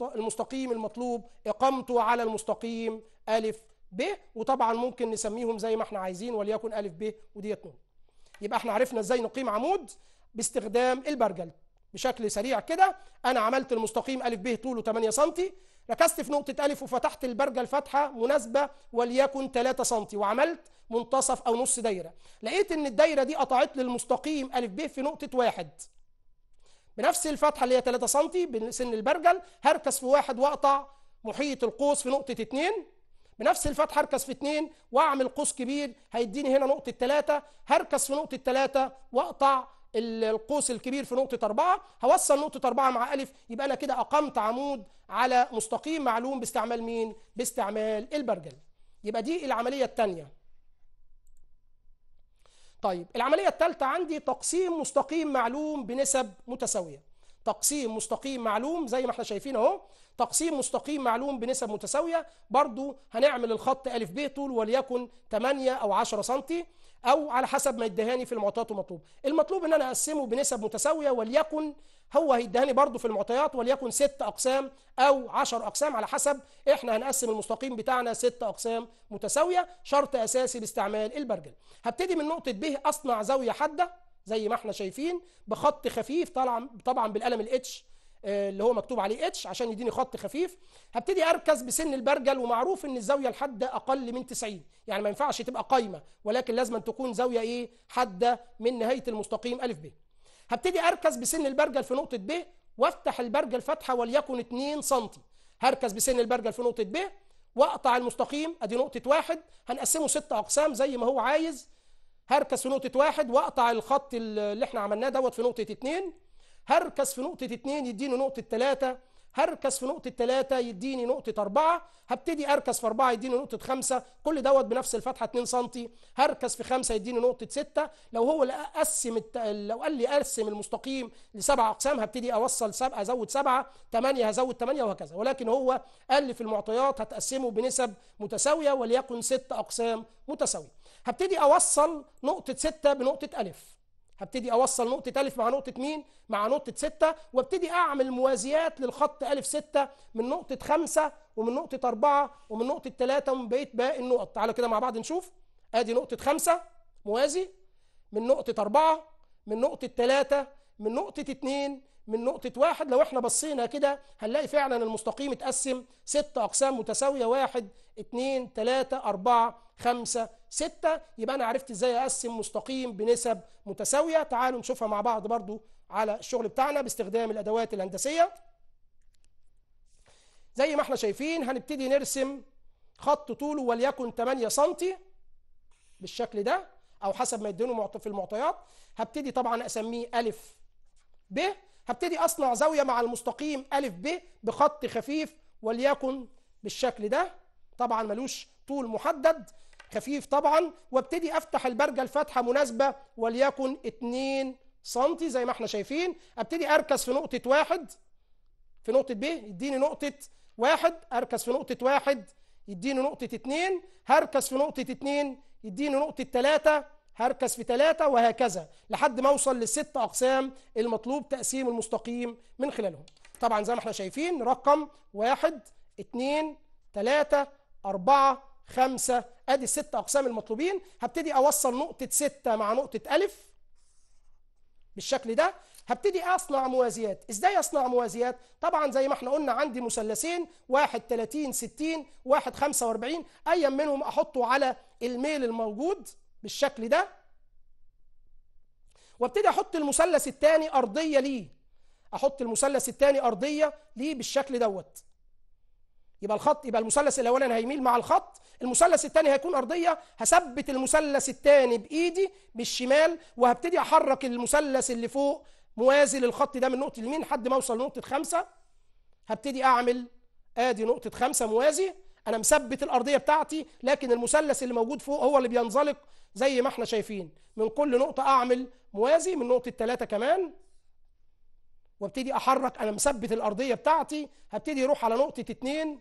المستقيم المطلوب إقامته على المستقيم ألف ب وطبعا ممكن نسميهم زي ما احنا عايزين وليكن ألف ب وديت نون يبقى احنا عرفنا ازاي نقيم عمود باستخدام البرجل بشكل سريع كده انا عملت المستقيم الف ب طوله 8 سم ركزت في نقطة ألف وفتحت البرجة الفتحة مناسبة وليكن 3 سم وعملت منتصف أو نص دايرة لقيت إن الدايرة دي قطعت لي المستقيم ألف ب في نقطة واحد بنفس الفتحة اللي هي 3 سم بسن البرجل هركز في واحد وأقطع محيط القوس في نقطة 2 بنفس الفتحة هركز في 2 وأعمل قوس كبير هيديني هنا نقطة 3 هركز في نقطة 3 وأقطع القوس الكبير في نقطة أربعة هوصل نقطة أربعة مع ألف يبقى أنا كده أقمت عمود على مستقيم معلوم باستعمال مين؟ باستعمال البرجل يبقى دي العملية الثانية طيب العملية الثالثة عندي تقسيم مستقيم معلوم بنسب متساوية تقسيم مستقيم معلوم زي ما احنا شايفين اهو تقسيم مستقيم معلوم بنسب متساوية برضو هنعمل الخط أ ب طول وليكن 8 أو 10 سنتي او على حسب ما يدهاني في المعطيات المطلوبه المطلوب ان انا اقسمه بنسب متساويه وليكن هو هيدهاني برضه في المعطيات وليكن ست اقسام او 10 اقسام على حسب احنا هنقسم المستقيم بتاعنا ست اقسام متساويه شرط اساسي لاستعمال البرجل هبتدي من نقطه ب اصنع زاويه حاده زي ما احنا شايفين بخط خفيف طبعا بالقلم الاتش آه، اللي هو مكتوب عليه اتش عشان يديني خط خفيف هبتدي اركز بسن البرجل ومعروف ان الزاويه الحاده اقل من 90 يعني ما ينفعش تبقى قايمه ولكن لازم تكون زاويه ايه حاده من نهايه المستقيم ا ب هبتدي اركز بسن البرجل في نقطه ب وافتح البرجل فتحه وليكن 2 سم هركز بسن البرجل في نقطه ب واقطع المستقيم ادي نقطه واحد هنقسمه ست اقسام زي ما هو عايز هركز في نقطه واحد واقطع الخط اللي احنا عملناه دوت في نقطه اتنين هركز في نقطة اتنين يديني نقطة تلاتة هركز في نقطة تلاتة يديني نقطة أربعة هبتدي أركز في أربعة يديني نقطة خمسة كل دوت بنفس الفتحة 2 سنتي هركز في خمسة يديني نقطة ستة لو هو قسم الت... لو قال لي قسم المستقيم لسبع أقسام هبتدي أوصل سبعة أزود سبعة تمانية هزود تمانية وهكذا ولكن هو قال لي في المعطيات هتقسمه بنسب متساوية وليكن ست أقسام متساوية هبتدي أوصل نقطة ستة بنقطة ألف هبتدي اوصل نقطة ألف مع نقطة مين؟ مع نقطة ستة وابتدي أعمل موازيات للخط ألف ستة من نقطة خمسة ومن نقطة أربعة ومن نقطة ثلاثة ومن بقية باقي النقط، تعالوا كده مع بعض نشوف أدي نقطة خمسة موازي من نقطة أربعة من نقطة ثلاثة من نقطة اتنين من نقطة واحد لو احنا بصينا كده هنلاقي فعلا المستقيم اتقسم ست أقسام متساوية واحد اتنين تلاتة أربعة خمسة ستة يبقى أنا عرفت ازاي أقسم مستقيم بنسب متساوية تعالوا نشوفها مع بعض برضو على الشغل بتاعنا باستخدام الأدوات الهندسية زي ما احنا شايفين هنبتدي نرسم خط طوله وليكن 8 سم بالشكل ده أو حسب ما يدينه في المعطيات هبتدي طبعا أسميه ألف ب هبتدي أصنع زاوية مع المستقيم أ ب بخط خفيف وليكن بالشكل ده طبعا ملوش طول محدد خفيف طبعا وابتدي افتح البرجه الفتحه مناسبه وليكن 2 سم زي ما احنا شايفين ابتدي اركز في نقطه واحد في نقطه ب يديني نقطه واحد اركز في نقطه واحد يديني نقطه اتنين هركز في نقطه اتنين يديني نقطه تلاته هركز في ثلاثة وهكذا لحد ما أوصل للست أقسام المطلوب تقسيم المستقيم من خلالهم طبعا زي ما احنا شايفين رقم واحد اتنين تلاتة أربعة خمسة أدي الست أقسام المطلوبين هبتدي أوصل نقطة ستة مع نقطة ألف بالشكل ده هبتدي اصنع موازيات ازاي اصنع موازيات طبعا زي ما احنا قلنا عندي مثلثين واحد تلاتين ستين واحد خمسة واربعين ايا منهم احطه على الميل الموجود بالشكل ده وابتدي احط المثلث الثاني ارضيه ليه احط المثلث الثاني ارضيه ليه بالشكل دوت يبقى الخط يبقى المثلث الاولاني هيميل مع الخط المثلث الثاني هيكون ارضيه هثبت المثلث الثاني بايدي بالشمال وهبتدي احرك المثلث اللي فوق موازي للخط ده من نقطه اليمين لحد ما اوصل لنقطه خمسة هبتدي اعمل ادي نقطه خمسة موازي انا مثبت الارضيه بتاعتي لكن المثلث اللي موجود فوق هو اللي بينزلق زي ما احنا شايفين من كل نقطة أعمل موازي من نقطة ثلاثة كمان وابتدي أحرك أنا مثبت الأرضية بتاعتي هبتدي أروح على نقطة اتنين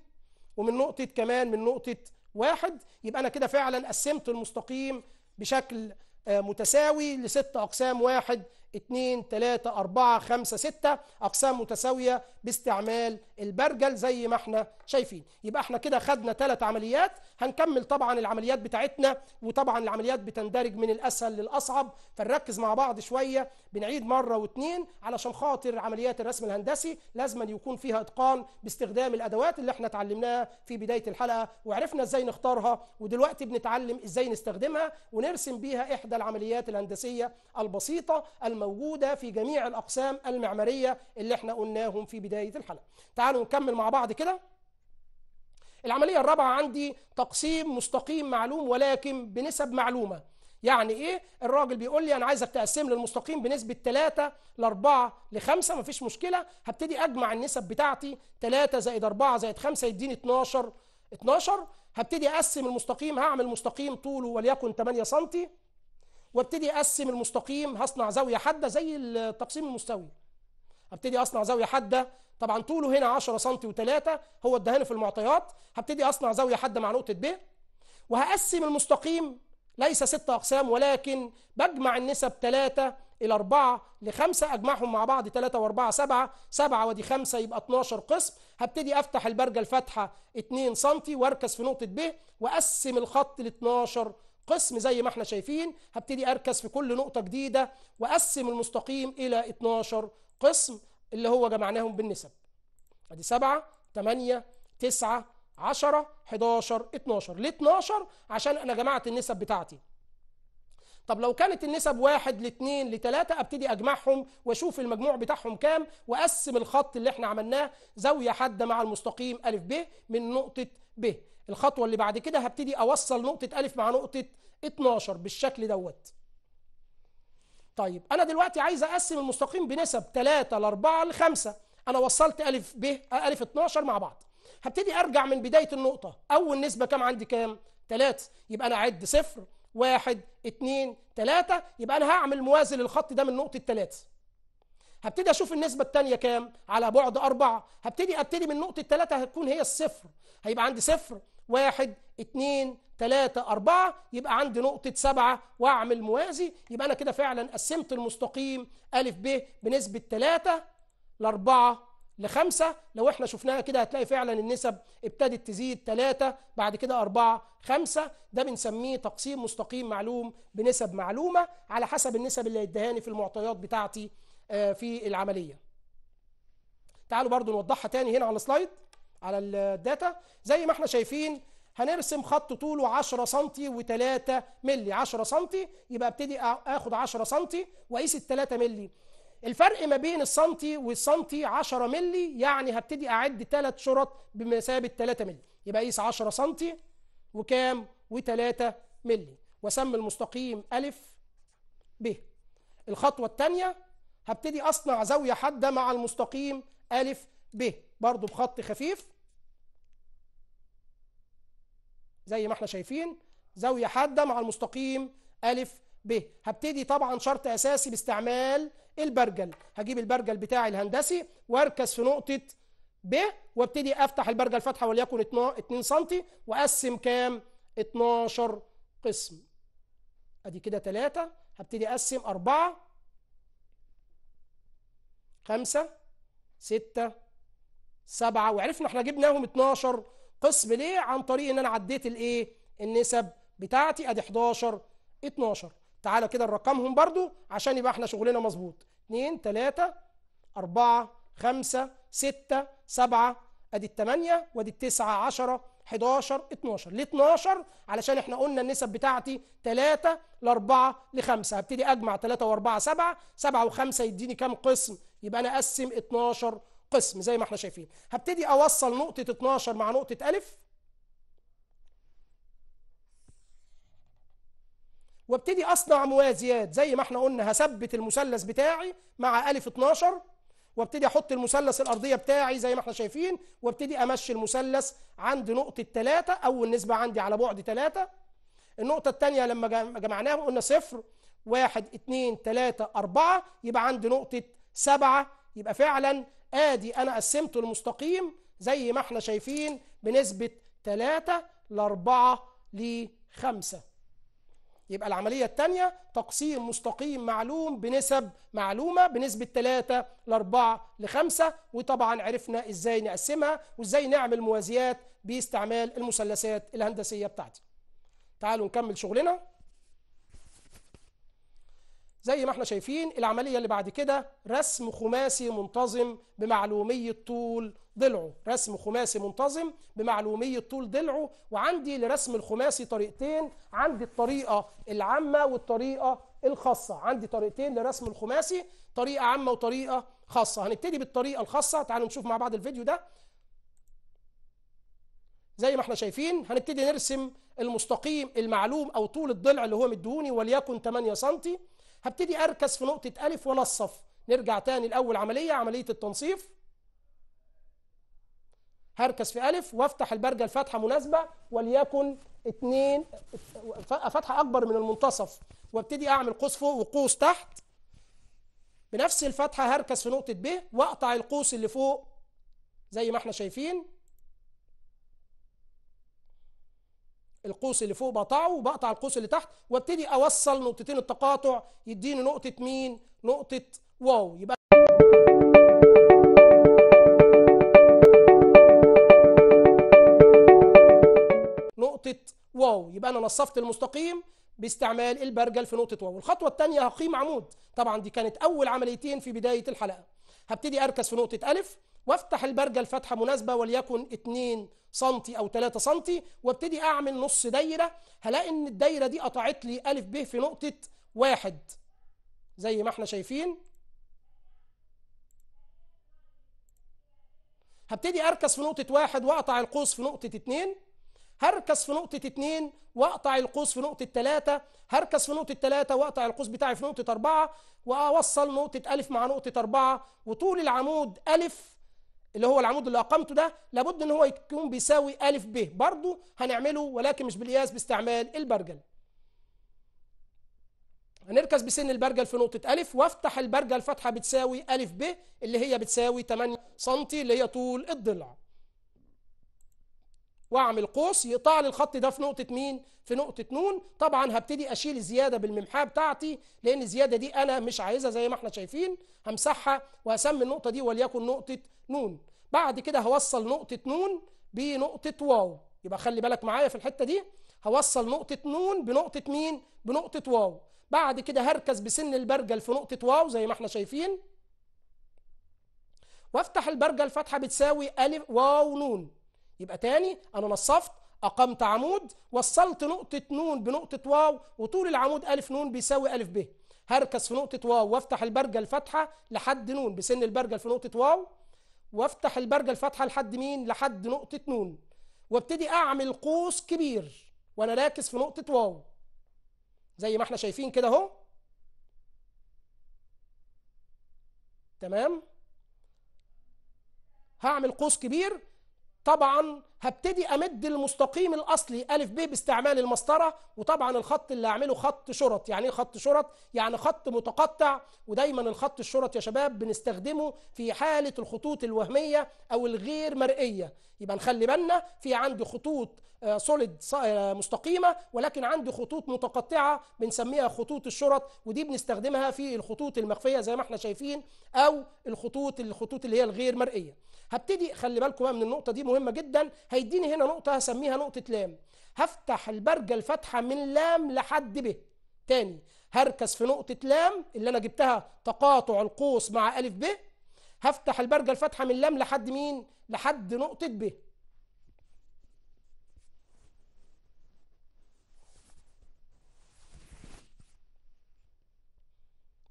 ومن نقطة كمان من نقطة واحد يبقى أنا كده فعلا قسمت المستقيم بشكل آه، متساوي لست أقسام واحد اتنين تلاتة أربعة خمسة ستة أقسام متساوية باستعمال البرجل زي ما احنا شايفين يبقى احنا كده خدنا ثلاث عمليات هنكمل طبعا العمليات بتاعتنا وطبعا العمليات بتندرج من الاسهل للاصعب فنركز مع بعض شويه بنعيد مره واثنين علشان خاطر عمليات الرسم الهندسي لازم يكون فيها اتقان باستخدام الادوات اللي احنا اتعلمناها في بدايه الحلقه وعرفنا ازاي نختارها ودلوقتي بنتعلم ازاي نستخدمها ونرسم بيها احدى العمليات الهندسيه البسيطه الموجوده في جميع الاقسام المعماريه اللي احنا قلناهم في بدايه الحلقه. تعالوا نكمل مع بعض كده العملية الرابعة عندي تقسيم مستقيم معلوم ولكن بنسب معلومة يعني ايه الراجل بيقول لي انا عايزك تقسم لي المستقيم بنسبه 3 ل 4 ل 5 مفيش مشكله هبتدي اجمع النسب بتاعتي 3 زائد 4 زائد 5 يديني 12 12 هبتدي اقسم المستقيم هعمل مستقيم طوله وليكن 8 سم وابتدي اقسم المستقيم هصنع زاويه حاده زي التقسيم المستوي ابتدي اصنع زاويه حاده طبعا طوله هنا 10 سم و3 هو الدهان في المعطيات هبتدي اصنع زاويه حاده مع نقطه ب وهقسم المستقيم ليس ستة اقسام ولكن بجمع النسب 3 الى 4 ل 5 اجمعهم مع بعض 3 و4 7 7 ودي 5 يبقى 12 قسم هبتدي افتح البرجه الفاتحه 2 سم واركز في نقطه ب واقسم الخط ل 12 قسم زي ما احنا شايفين هبتدي اركز في كل نقطه جديده واقسم المستقيم الى 12 قسم اللي هو جمعناهم بالنسب ادي 7 8 9 10 11 12 ليه 12 عشان انا جمعت النسب بتاعتي طب لو كانت النسب واحد لاثنين لثلاثة ابتدي اجمعهم واشوف المجموع بتاعهم كام واقسم الخط اللي احنا عملناه زاوية حادة مع المستقيم أ ب من نقطة ب الخطوة اللي بعد كده هبتدي اوصل نقطة أ مع نقطة 12 بالشكل دوت طيب انا دلوقتي عايز اقسم المستقيم بنسب 3 ل 4 ل 5 انا وصلت ا ب ا 12 مع بعض هبتدي ارجع من بدايه النقطه اول نسبه كام عندي كام 3 يبقى انا اعد 0 1 2 3 يبقى انا هعمل موازي للخط ده من نقطه 3 هبتدي اشوف النسبه الثانيه كام على بعد 4 هبتدي ابتدي من نقطه 3 هتكون هي الصفر هيبقى عندي 0 1 2 3 4 يبقى عندي نقطة 7 وأعمل موازي يبقى أنا كده فعلا قسمت المستقيم أ ب بنسبة 3 ل 4 ل 5 لو احنا شفناها كده هتلاقي فعلا النسب ابتدت تزيد 3 بعد كده 4 5 ده بنسميه تقسيم مستقيم معلوم بنسب معلومة على حسب النسب اللي هيدهاني في المعطيات بتاعتي آه، في العملية تعالوا برضو نوضحها تاني هنا على السلايد على الداتا زي ما احنا شايفين هنرسم خط طوله 10 سم و3 مللي 10 سم يبقى ابتدي اخد 10 سم واقيس ال 3 مللي الفرق ما بين السنتي والسنتي 10 مللي يعني هبتدي اعد ثلاث شرط بمثابه 3 مللي يبقى اقيس 10 سم وكام و3 مللي واسمي المستقيم ا ب الخطوة الثانية هبتدي أصنع زاوية حادة مع المستقيم ا ب برضو بخط خفيف زي ما احنا شايفين زاوية حادة مع المستقيم ألف ب هبتدي طبعا شرط أساسي باستعمال البرجل هجيب البرجل بتاعي الهندسي واركز في نقطة ب وابتدي افتح البرجل فتحة وليكن 2 سم واقسم كام 12 قسم ادي كده 3 هبتدي اقسم 4 5 6 7 وعرفنا احنا جبناهم 12 قسم ليه عن طريق ان انا عديت الايه النسب بتاعتي ادي 11 12 تعالى كده نرقمهم برضو عشان يبقى احنا شغلنا مظبوط 2 3 4 5 6 7 ادي ال 8 وادي التسعة 10 11 12 ليه 12 علشان احنا قلنا النسب بتاعتي 3 ل 4 ل 5 هبتدي اجمع 3 و4 7 7 و5 يديني كام قسم يبقى انا اقسم 12 قسم زي ما احنا شايفين هبتدي اوصل نقطه 12 مع نقطه الف وابتدي اصنع موازيات زي ما احنا قلنا هثبت المثلث بتاعي مع الف 12 وابتدي احط المثلث الارضيه بتاعي زي ما احنا شايفين وابتدي امشي المثلث عند نقطه 3 اول نسبه عندي على بعد 3 النقطه الثانيه لما جمعناهم قلنا صفر واحد اتنين تلاتة أربعة يبقى عندي نقطة سبعة يبقى فعلا ادي انا قسمته المستقيم زي ما احنا شايفين بنسبه 3 ل 4 ل 5 يبقى العمليه الثانيه تقسيم مستقيم معلوم بنسب معلومه بنسبه 3 ل 4 ل 5 وطبعا عرفنا ازاي نقسمها وازاي نعمل موازيات باستعمال المثلثات الهندسيه بتاعتي تعالوا نكمل شغلنا زي ما احنا شايفين العملية اللي بعد كده رسم خماسي منتظم بمعلومية طول ضلعه رسم خماسي منتظم بمعلومية طول ضلعه وعندي لرسم الخماسي طريقتين عندي الطريقة العامة والطريقة الخاصة عندي طريقتين لرسم الخماسي طريقة عامة وطريقة خاصة هنبتدي بالطريقة الخاصة تعالوا نشوف مع بعض الفيديو ده زي ما احنا شايفين هنبتدي نرسم المستقيم المعلوم او طول الضلع اللي هو مديهوني وليكن 8 سم هبتدي اركز في نقطه الف وانصف نرجع تاني الاول عمليه عمليه التنصيف هركز في الف وافتح البرجه الفاتحه مناسبه وليكن اتنين فتحه اكبر من المنتصف وابتدي اعمل قوس فوق وقوس تحت بنفس الفتحه هركز في نقطه ب واقطع القوس اللي فوق زي ما احنا شايفين القوس اللي فوق بقطعه وبقطع القوس اللي تحت وابتدي اوصل نقطتين التقاطع يديني نقطه مين نقطه واو يبقى نقطه واو يبقى انا نصفت المستقيم باستعمال البرجل في نقطه واو الخطوه الثانيه هقيم عمود طبعا دي كانت اول عمليتين في بدايه الحلقه هبتدي اركز في نقطه الف وافتح البرجة الفتحة مناسبة وليكن 2 سم أو 3 سم وابتدي أعمل نص دايرة هلاقي إن الدايرة دي قطعت لي ألف ب في نقطة واحد زي ما احنا شايفين هبتدي أركز في نقطة واحد وأقطع القوس في نقطة اتنين هركز في نقطة اتنين وأقطع القوس في نقطة تلاتة هركز في نقطة تلاتة وأقطع القوس بتاعي في نقطة أربعة وأوصل نقطة ألف مع نقطة أربعة وطول العمود ألف اللي هو العمود اللي أقامته ده لابد ان هو يكون بيساوي ا ب برضه هنعمله ولكن مش بالقياس باستعمال البرجل هنركز بسن البرجل في نقطة ألف وافتح البرجل فتحة بتساوي ألف ب اللي هي بتساوي 8 سم اللي هي طول الضلع واعمل قوس يقطع لي الخط ده في نقطه مين في نقطه نون طبعا هبتدي اشيل الزياده بالممحاه بتاعتي لان الزياده دي انا مش عايزها زي ما احنا شايفين همسحها وهسمي النقطه دي وليكن نقطه نون بعد كده هوصل نقطه نون بنقطه واو يبقى خلي بالك معايا في الحته دي هوصل نقطه نون بنقطه مين بنقطه واو بعد كده هركز بسن البرجل في نقطه واو زي ما احنا شايفين وافتح البرجل فتحه بتساوي الف واو نون يبقى تاني انا نصفت اقمت عمود وصلت نقطه نون بنقطه واو وطول العمود الف نون بيساوي الف ب هركز في نقطه واو وافتح البرجه الفاتحه لحد نون بسن البرجه في نقطه واو وافتح البرجه الفاتحه لحد مين لحد نقطه نون وابتدي اعمل قوس كبير وانا راكز في نقطه واو زي ما احنا شايفين كده اهو تمام هعمل قوس كبير طبعا هبتدي امد المستقيم الاصلي الف ب باستعمال المسطره وطبعا الخط اللي هعمله خط شرط يعني ايه خط شرط يعني خط متقطع ودايما الخط الشرط يا شباب بنستخدمه في حاله الخطوط الوهميه او الغير مرئيه يبقى نخلي بالنا في عندي خطوط سوليد آه، آه، مستقيمه ولكن عندي خطوط متقطعه بنسميها خطوط الشرط ودي بنستخدمها في الخطوط المخفيه زي ما احنا شايفين او الخطوط الخطوط اللي هي الغير مرئيه هبتدي خلي بالكم بقى من النقطه دي مهمه جدا هيديني هنا نقطه هسميها نقطه لام هفتح البرجه الفاتحه من لام لحد ب تاني هركز في نقطه لام اللي انا جبتها تقاطع القوس مع الف ب هفتح البرجه الفاتحه من لام لحد مين لحد نقطه ب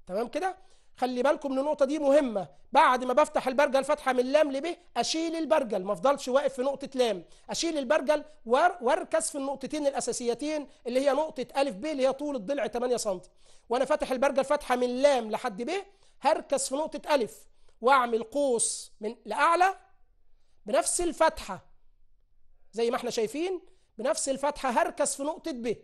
تمام كده خلي بالكم ان النقطه دي مهمه بعد ما بفتح البرجل فتحه من لام لب اشيل البرجل ما افضلش واقف في نقطه لام اشيل البرجل واركز في النقطتين الاساسيتين اللي هي نقطه الف ب اللي هي طول الضلع 8 سم وانا فاتح البرجل فتحه من لام لحد ب هركز في نقطه الف واعمل قوس من لاعلى بنفس الفتحه زي ما احنا شايفين بنفس الفتحه هركز في نقطه ب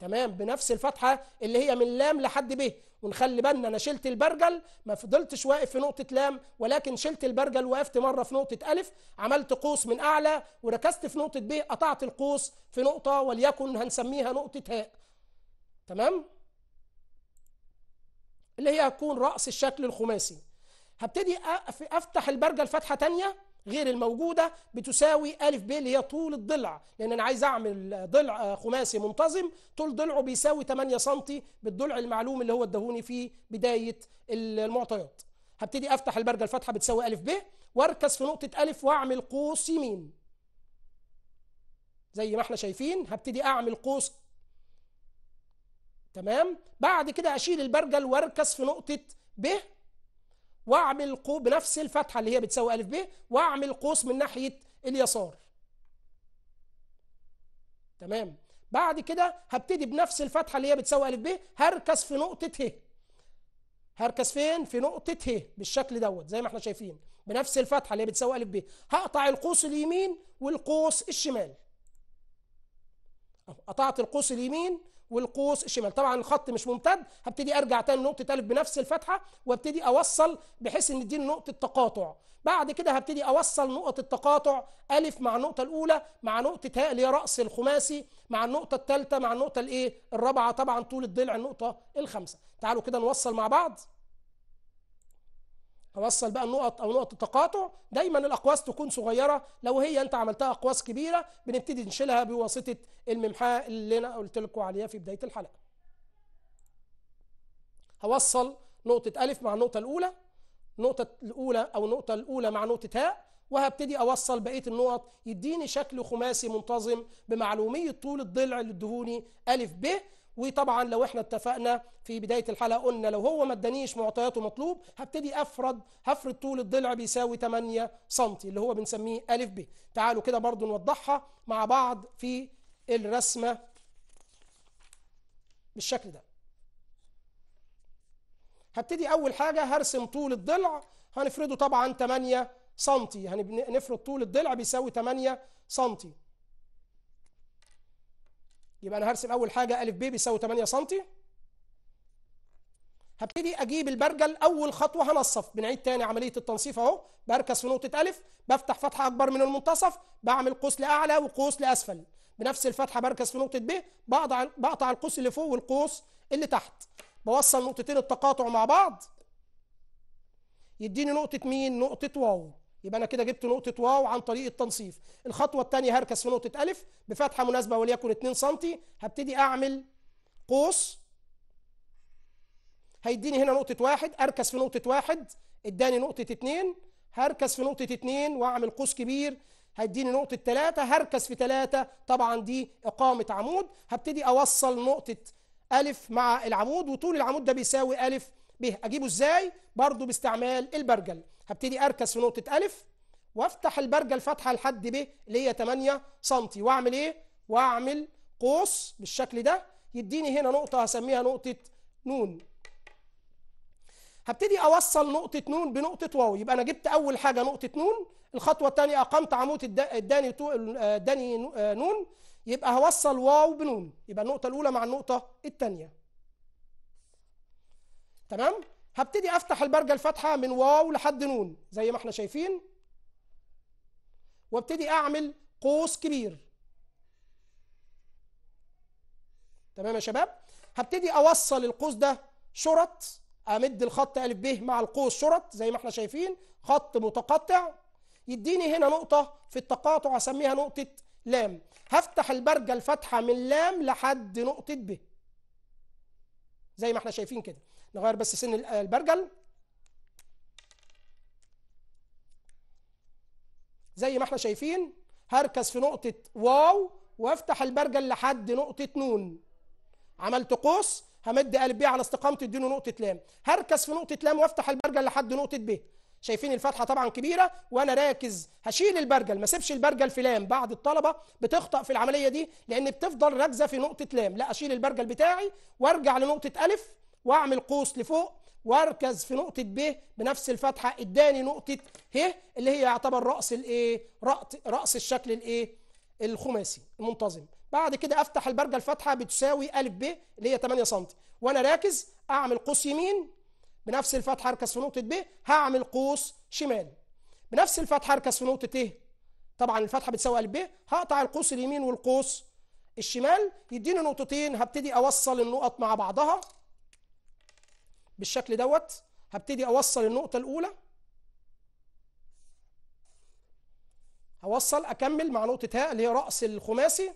تمام بنفس الفتحه اللي هي من لام لحد ب ونخلي بالنا انا شلت البرجل ما فضلتش واقف في نقطه لام ولكن شلت البرجل وقفت مره في نقطه الف عملت قوس من اعلى وركزت في نقطه ب قطعت القوس في نقطه وليكن هنسميها نقطه هاء تمام اللي هي هتكون راس الشكل الخماسي هبتدي افتح البرجل فتحه ثانيه غير الموجوده بتساوي ا ب اللي هي طول الضلع لان انا عايز اعمل ضلع آه، خماسي منتظم طول ضلعه بيساوي 8 سم بالضلع المعلوم اللي هو اداهوني في بدايه المعطيات هبتدي افتح البرجه الفاتحه بتساوي ا ب واركز في نقطه ا واعمل قوس يمين زي ما احنا شايفين هبتدي اعمل قوس تمام بعد كده اشيل البرجل واركز في نقطه ب واعمل قو بنفس الفتحه اللي هي بتساوي الف ب واعمل قوس من ناحيه اليسار تمام بعد كده هبتدي بنفس الفتحه اللي هي بتساوي الف ب هركز في نقطه ه هركز فين في نقطه ه بالشكل دوت زي ما احنا شايفين بنفس الفتحه اللي هي بتساوي الف ب هقطع القوس اليمين والقوس الشمال قطعت القوس اليمين والقوس الشمال طبعا الخط مش ممتد هبتدي ارجع تاني نقطه الف بنفس الفتحه وابتدي اوصل بحيث ان دي نقطه تقاطع بعد كده هبتدي اوصل نقط التقاطع الف مع النقطه الاولى مع نقطه هاء اللي هي راس الخماسي مع النقطه الثالثه مع النقطه الايه الرابعه طبعا طول الضلع النقطه الخامسه تعالوا كده نوصل مع بعض اوصل بقى النقط او نقط التقاطع دايما الاقواس تكون صغيره لو هي انت عملتها اقواس كبيره بنبتدي نشيلها بواسطه الممحاه اللي انا قلت لكم عليها في بدايه الحلقه هوصل نقطه الف مع النقطه الاولى النقطه الاولى او النقطه الاولى مع نقطه هاء وهبتدي اوصل بقيه النقط يديني شكل خماسي منتظم بمعلوميه طول الضلع اللي ادهوني الف ب وطبعا لو احنا اتفقنا في بدايه الحلقه قلنا لو هو ما ادانيش معطياته مطلوب هبتدي افرد هفرض طول الضلع بيساوي 8 سم اللي هو بنسميه ا ب تعالوا كده برضو نوضحها مع بعض في الرسمه بالشكل ده هبتدي اول حاجه هرسم طول الضلع هنفرضه طبعا 8 سم هنفرض طول الضلع بيساوي 8 سم يبقى انا هرسم اول حاجه ا ب بيساوي 8 سم هبتدي اجيب البرجل اول خطوه هنصف بنعيد تاني عمليه التنصيف اهو بركز في نقطه ا بفتح فتحه اكبر من المنتصف بعمل قوس لاعلى وقوس لاسفل بنفس الفتحه بركز في نقطه ب بقطع بقطع القوس اللي فوق والقوس اللي تحت بوصل نقطتين التقاطع مع بعض يديني نقطه مين نقطه واو يبقى انا كده جبت نقطه واو عن طريق التنصيف الخطوه الثانيه هركز في نقطه الف بفتحه مناسبه وليكن 2 سم هبتدي اعمل قوس هيديني هنا نقطه واحد اركز في نقطه واحد اداني نقطه 2 هركز في نقطه 2 واعمل قوس كبير هيديني نقطة 3 هركز في 3 طبعا دي إقامة عمود هبتدي أوصل نقطة ألف مع العمود وطول العمود ده بيساوي ألف به اجيبه ازاي برضو باستعمال البرجل هبتدي اركز في نقطه الف وافتح البرجل فتحه لحد ب اللي هي 8 سم واعمل ايه واعمل قوس بالشكل ده يديني هنا نقطه هسميها نقطه نون هبتدي اوصل نقطه نون بنقطه واو يبقى انا جبت اول حاجه نقطه نون الخطوه الثانيه اقمت عمود الداني الداني آه، آه، نون يبقى هوصل واو بنون يبقى النقطه الاولى مع النقطه الثانيه تمام هبتدي افتح البرجه الفاتحه من واو لحد نون زي ما احنا شايفين وابتدي اعمل قوس كبير تمام يا شباب هبتدي اوصل القوس ده شرط امد الخط ا ب مع القوس شرط زي ما احنا شايفين خط متقطع يديني هنا نقطه في التقاطع اسميها نقطه لام هفتح البرجه الفاتحه من لام لحد نقطه ب زي ما احنا شايفين كده نغير بس سن البرجل زي ما احنا شايفين هركز في نقطة واو وافتح البرجل لحد نقطة نون عملت قوس همد قلب ب على استقامة اديله نقطة لام هركز في نقطة لام وافتح البرجل لحد نقطة ب شايفين الفتحه طبعا كبيره وانا راكز هشيل البرجل ما اسيبش البرجل في لام بعض الطلبه بتخطا في العمليه دي لان بتفضل راكزه في نقطه لام لا اشيل البرجل بتاعي وارجع لنقطه الف واعمل قوس لفوق واركز في نقطه ب بنفس الفتحه اداني نقطه ه اللي هي يعتبر راس الايه راس الشكل الايه الخماسي المنتظم بعد كده افتح البرجه الفتحه بتساوي ا ب اللي هي 8 سم وانا راكز اعمل قوس يمين بنفس الفتحه اركز في نقطه ب هعمل قوس شمال بنفس الفتحه اركز في نقطه ايه؟ طبعا الفتحه بتساوي ا ب هقطع القوس اليمين والقوس الشمال يديني نقطتين هبتدي اوصل النقط مع بعضها بالشكل دوت هبتدي اوصل النقطه الاولى هوصل اكمل مع نقطه هاء اللي هي راس الخماسي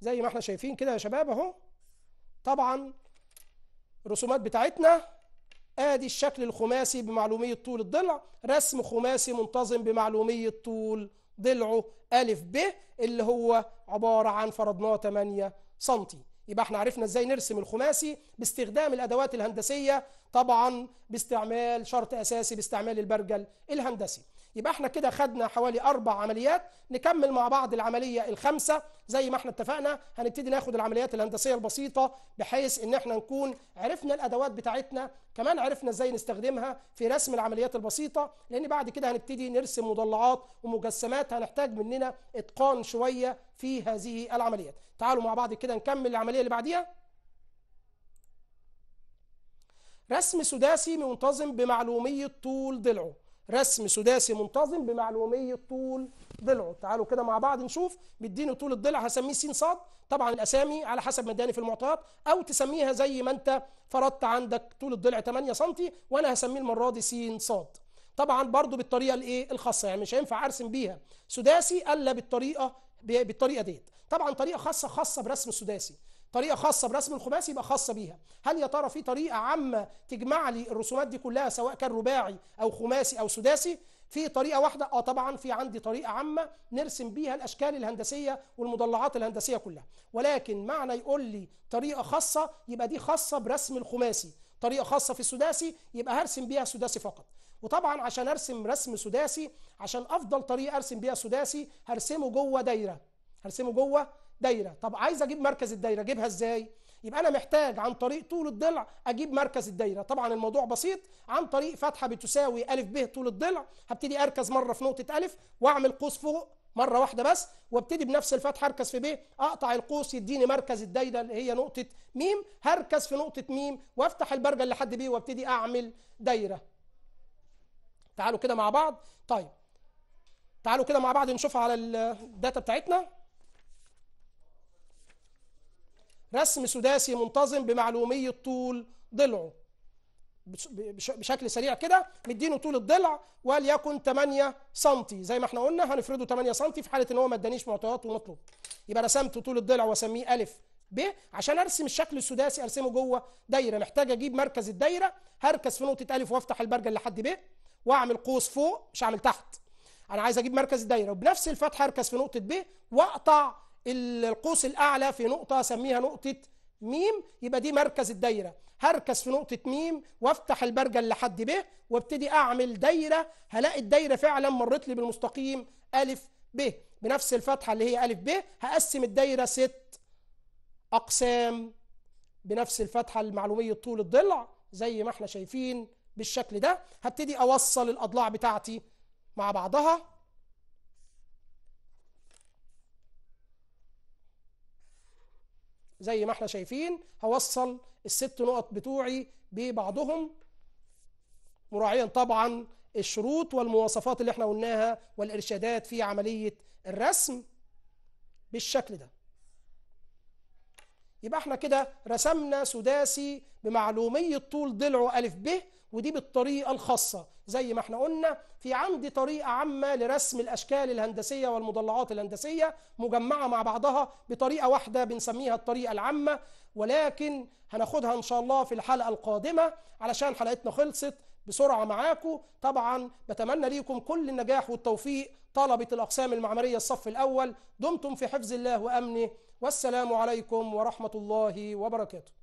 زي ما احنا شايفين كده يا شباب اهو طبعا الرسومات بتاعتنا ادي الشكل الخماسي بمعلوميه طول الضلع رسم خماسي منتظم بمعلوميه طول ضلعه ألف ب اللي هو عبارة عن فرضناه 8 سنتي يبقى احنا عرفنا ازاي نرسم الخماسي باستخدام الادوات الهندسيه طبعا باستعمال شرط اساسي باستعمال البرجل الهندسي يبقى احنا كده خدنا حوالي اربع عمليات نكمل مع بعض العمليه الخامسه زي ما احنا اتفقنا هنبتدي ناخد العمليات الهندسيه البسيطه بحيث ان احنا نكون عرفنا الادوات بتاعتنا كمان عرفنا ازاي نستخدمها في رسم العمليات البسيطه لان بعد كده هنبتدي نرسم مضلعات ومجسمات هنحتاج مننا اتقان شويه في هذه العمليات تعالوا مع بعض كده نكمل العمليه اللي بعديها رسم سداسي منتظم بمعلومية طول ضلعه رسم سداسي منتظم بمعلوميه طول ضلعه تعالوا كده مع بعض نشوف بيديني طول الضلع هسميه س ص طبعا الاسامي على حسب ما اداني في المعطيات او تسميها زي ما انت فرضت عندك طول الضلع 8 سم وانا هسميه المره دي س ص طبعا برضو بالطريقه الايه الخاصه يعني مش هينفع ارسم بيها سداسي الا بالطريقه بالطريقه ديت طبعا طريقه خاصه خاصه برسم السداسي طريقه خاصه برسم الخماسي يبقى خاصه بيها هل يا ترى في طريقه عامه تجمع لي الرسومات دي كلها سواء كان رباعي او خماسي او سداسي في طريقه واحده اه طبعا في عندي طريقه عامه نرسم بيها الاشكال الهندسيه والمضلعات الهندسيه كلها ولكن معنى يقول لي طريقه خاصه يبقى دي خاصه برسم الخماسي طريقه خاصه في السداسي يبقى هرسم بيها سداسي فقط وطبعا عشان ارسم رسم سداسي عشان افضل طريقه ارسم بيها سداسي هرسمه جوه دايره هرسمه جوه دايره طب عايز اجيب مركز الدايره اجيبها ازاي يبقى انا محتاج عن طريق طول الضلع اجيب مركز الدايره طبعا الموضوع بسيط عن طريق فتحه بتساوي ا ب طول الضلع هبتدي اركز مره في نقطه الف واعمل قوس فوق مره واحده بس وابتدي بنفس الفتحه اركز في ب اقطع القوس يديني مركز الدايره اللي هي نقطه م هركز في نقطه م وافتح البرجه اللي لحد ب وابتدي اعمل دايره تعالوا كده مع بعض طيب تعالوا كده مع بعض نشوفها على الداتا بتاعتنا رسم سداسي منتظم بمعلومية طول ضلعه بشكل سريع كده مدينه طول الضلع وليكن 8 سم زي ما احنا قلنا هنفرده 8 سم في حاله ان هو ما ادانيش معطيات ومطلوب يبقى رسمت طول الضلع واسميه الف ب عشان ارسم الشكل السداسي ارسمه جوه دايره محتاج اجيب مركز الدايره هركز في نقطه الف وافتح اللي لحد ب واعمل قوس فوق مش هعمل تحت انا عايز اجيب مركز الدايره وبنفس الفتحه اركز في نقطه ب واقطع القوس الاعلى في نقطه اسميها نقطه ميم يبقى دي مركز الدايره هركز في نقطه ميم وافتح البرجه اللي لحد ب وابتدي اعمل دايره هلاقي الدايره فعلا مرت لي بالمستقيم ا ب بنفس الفتحه اللي هي ا ب هقسم الدايره ست اقسام بنفس الفتحه المعلوميه طول الضلع زي ما احنا شايفين بالشكل ده هبتدي اوصل الاضلاع بتاعتي مع بعضها زي ما احنا شايفين هوصل الست نقط بتوعي ببعضهم مراعيا طبعا الشروط والمواصفات اللي احنا قلناها والارشادات في عملية الرسم بالشكل ده يبقى احنا كده رسمنا سداسي بمعلومية طول ضلعه ألف ب ودي بالطريقة الخاصة زي ما احنا قلنا في عندي طريقة عامة لرسم الأشكال الهندسية والمضلعات الهندسية مجمعة مع بعضها بطريقة واحدة بنسميها الطريقة العامة ولكن هناخدها إن شاء الله في الحلقة القادمة علشان حلقتنا خلصت بسرعة معاكم طبعا بتمنى ليكم كل النجاح والتوفيق طلبة الأقسام المعمارية الصف الأول دمتم في حفظ الله وأمنه والسلام عليكم ورحمة الله وبركاته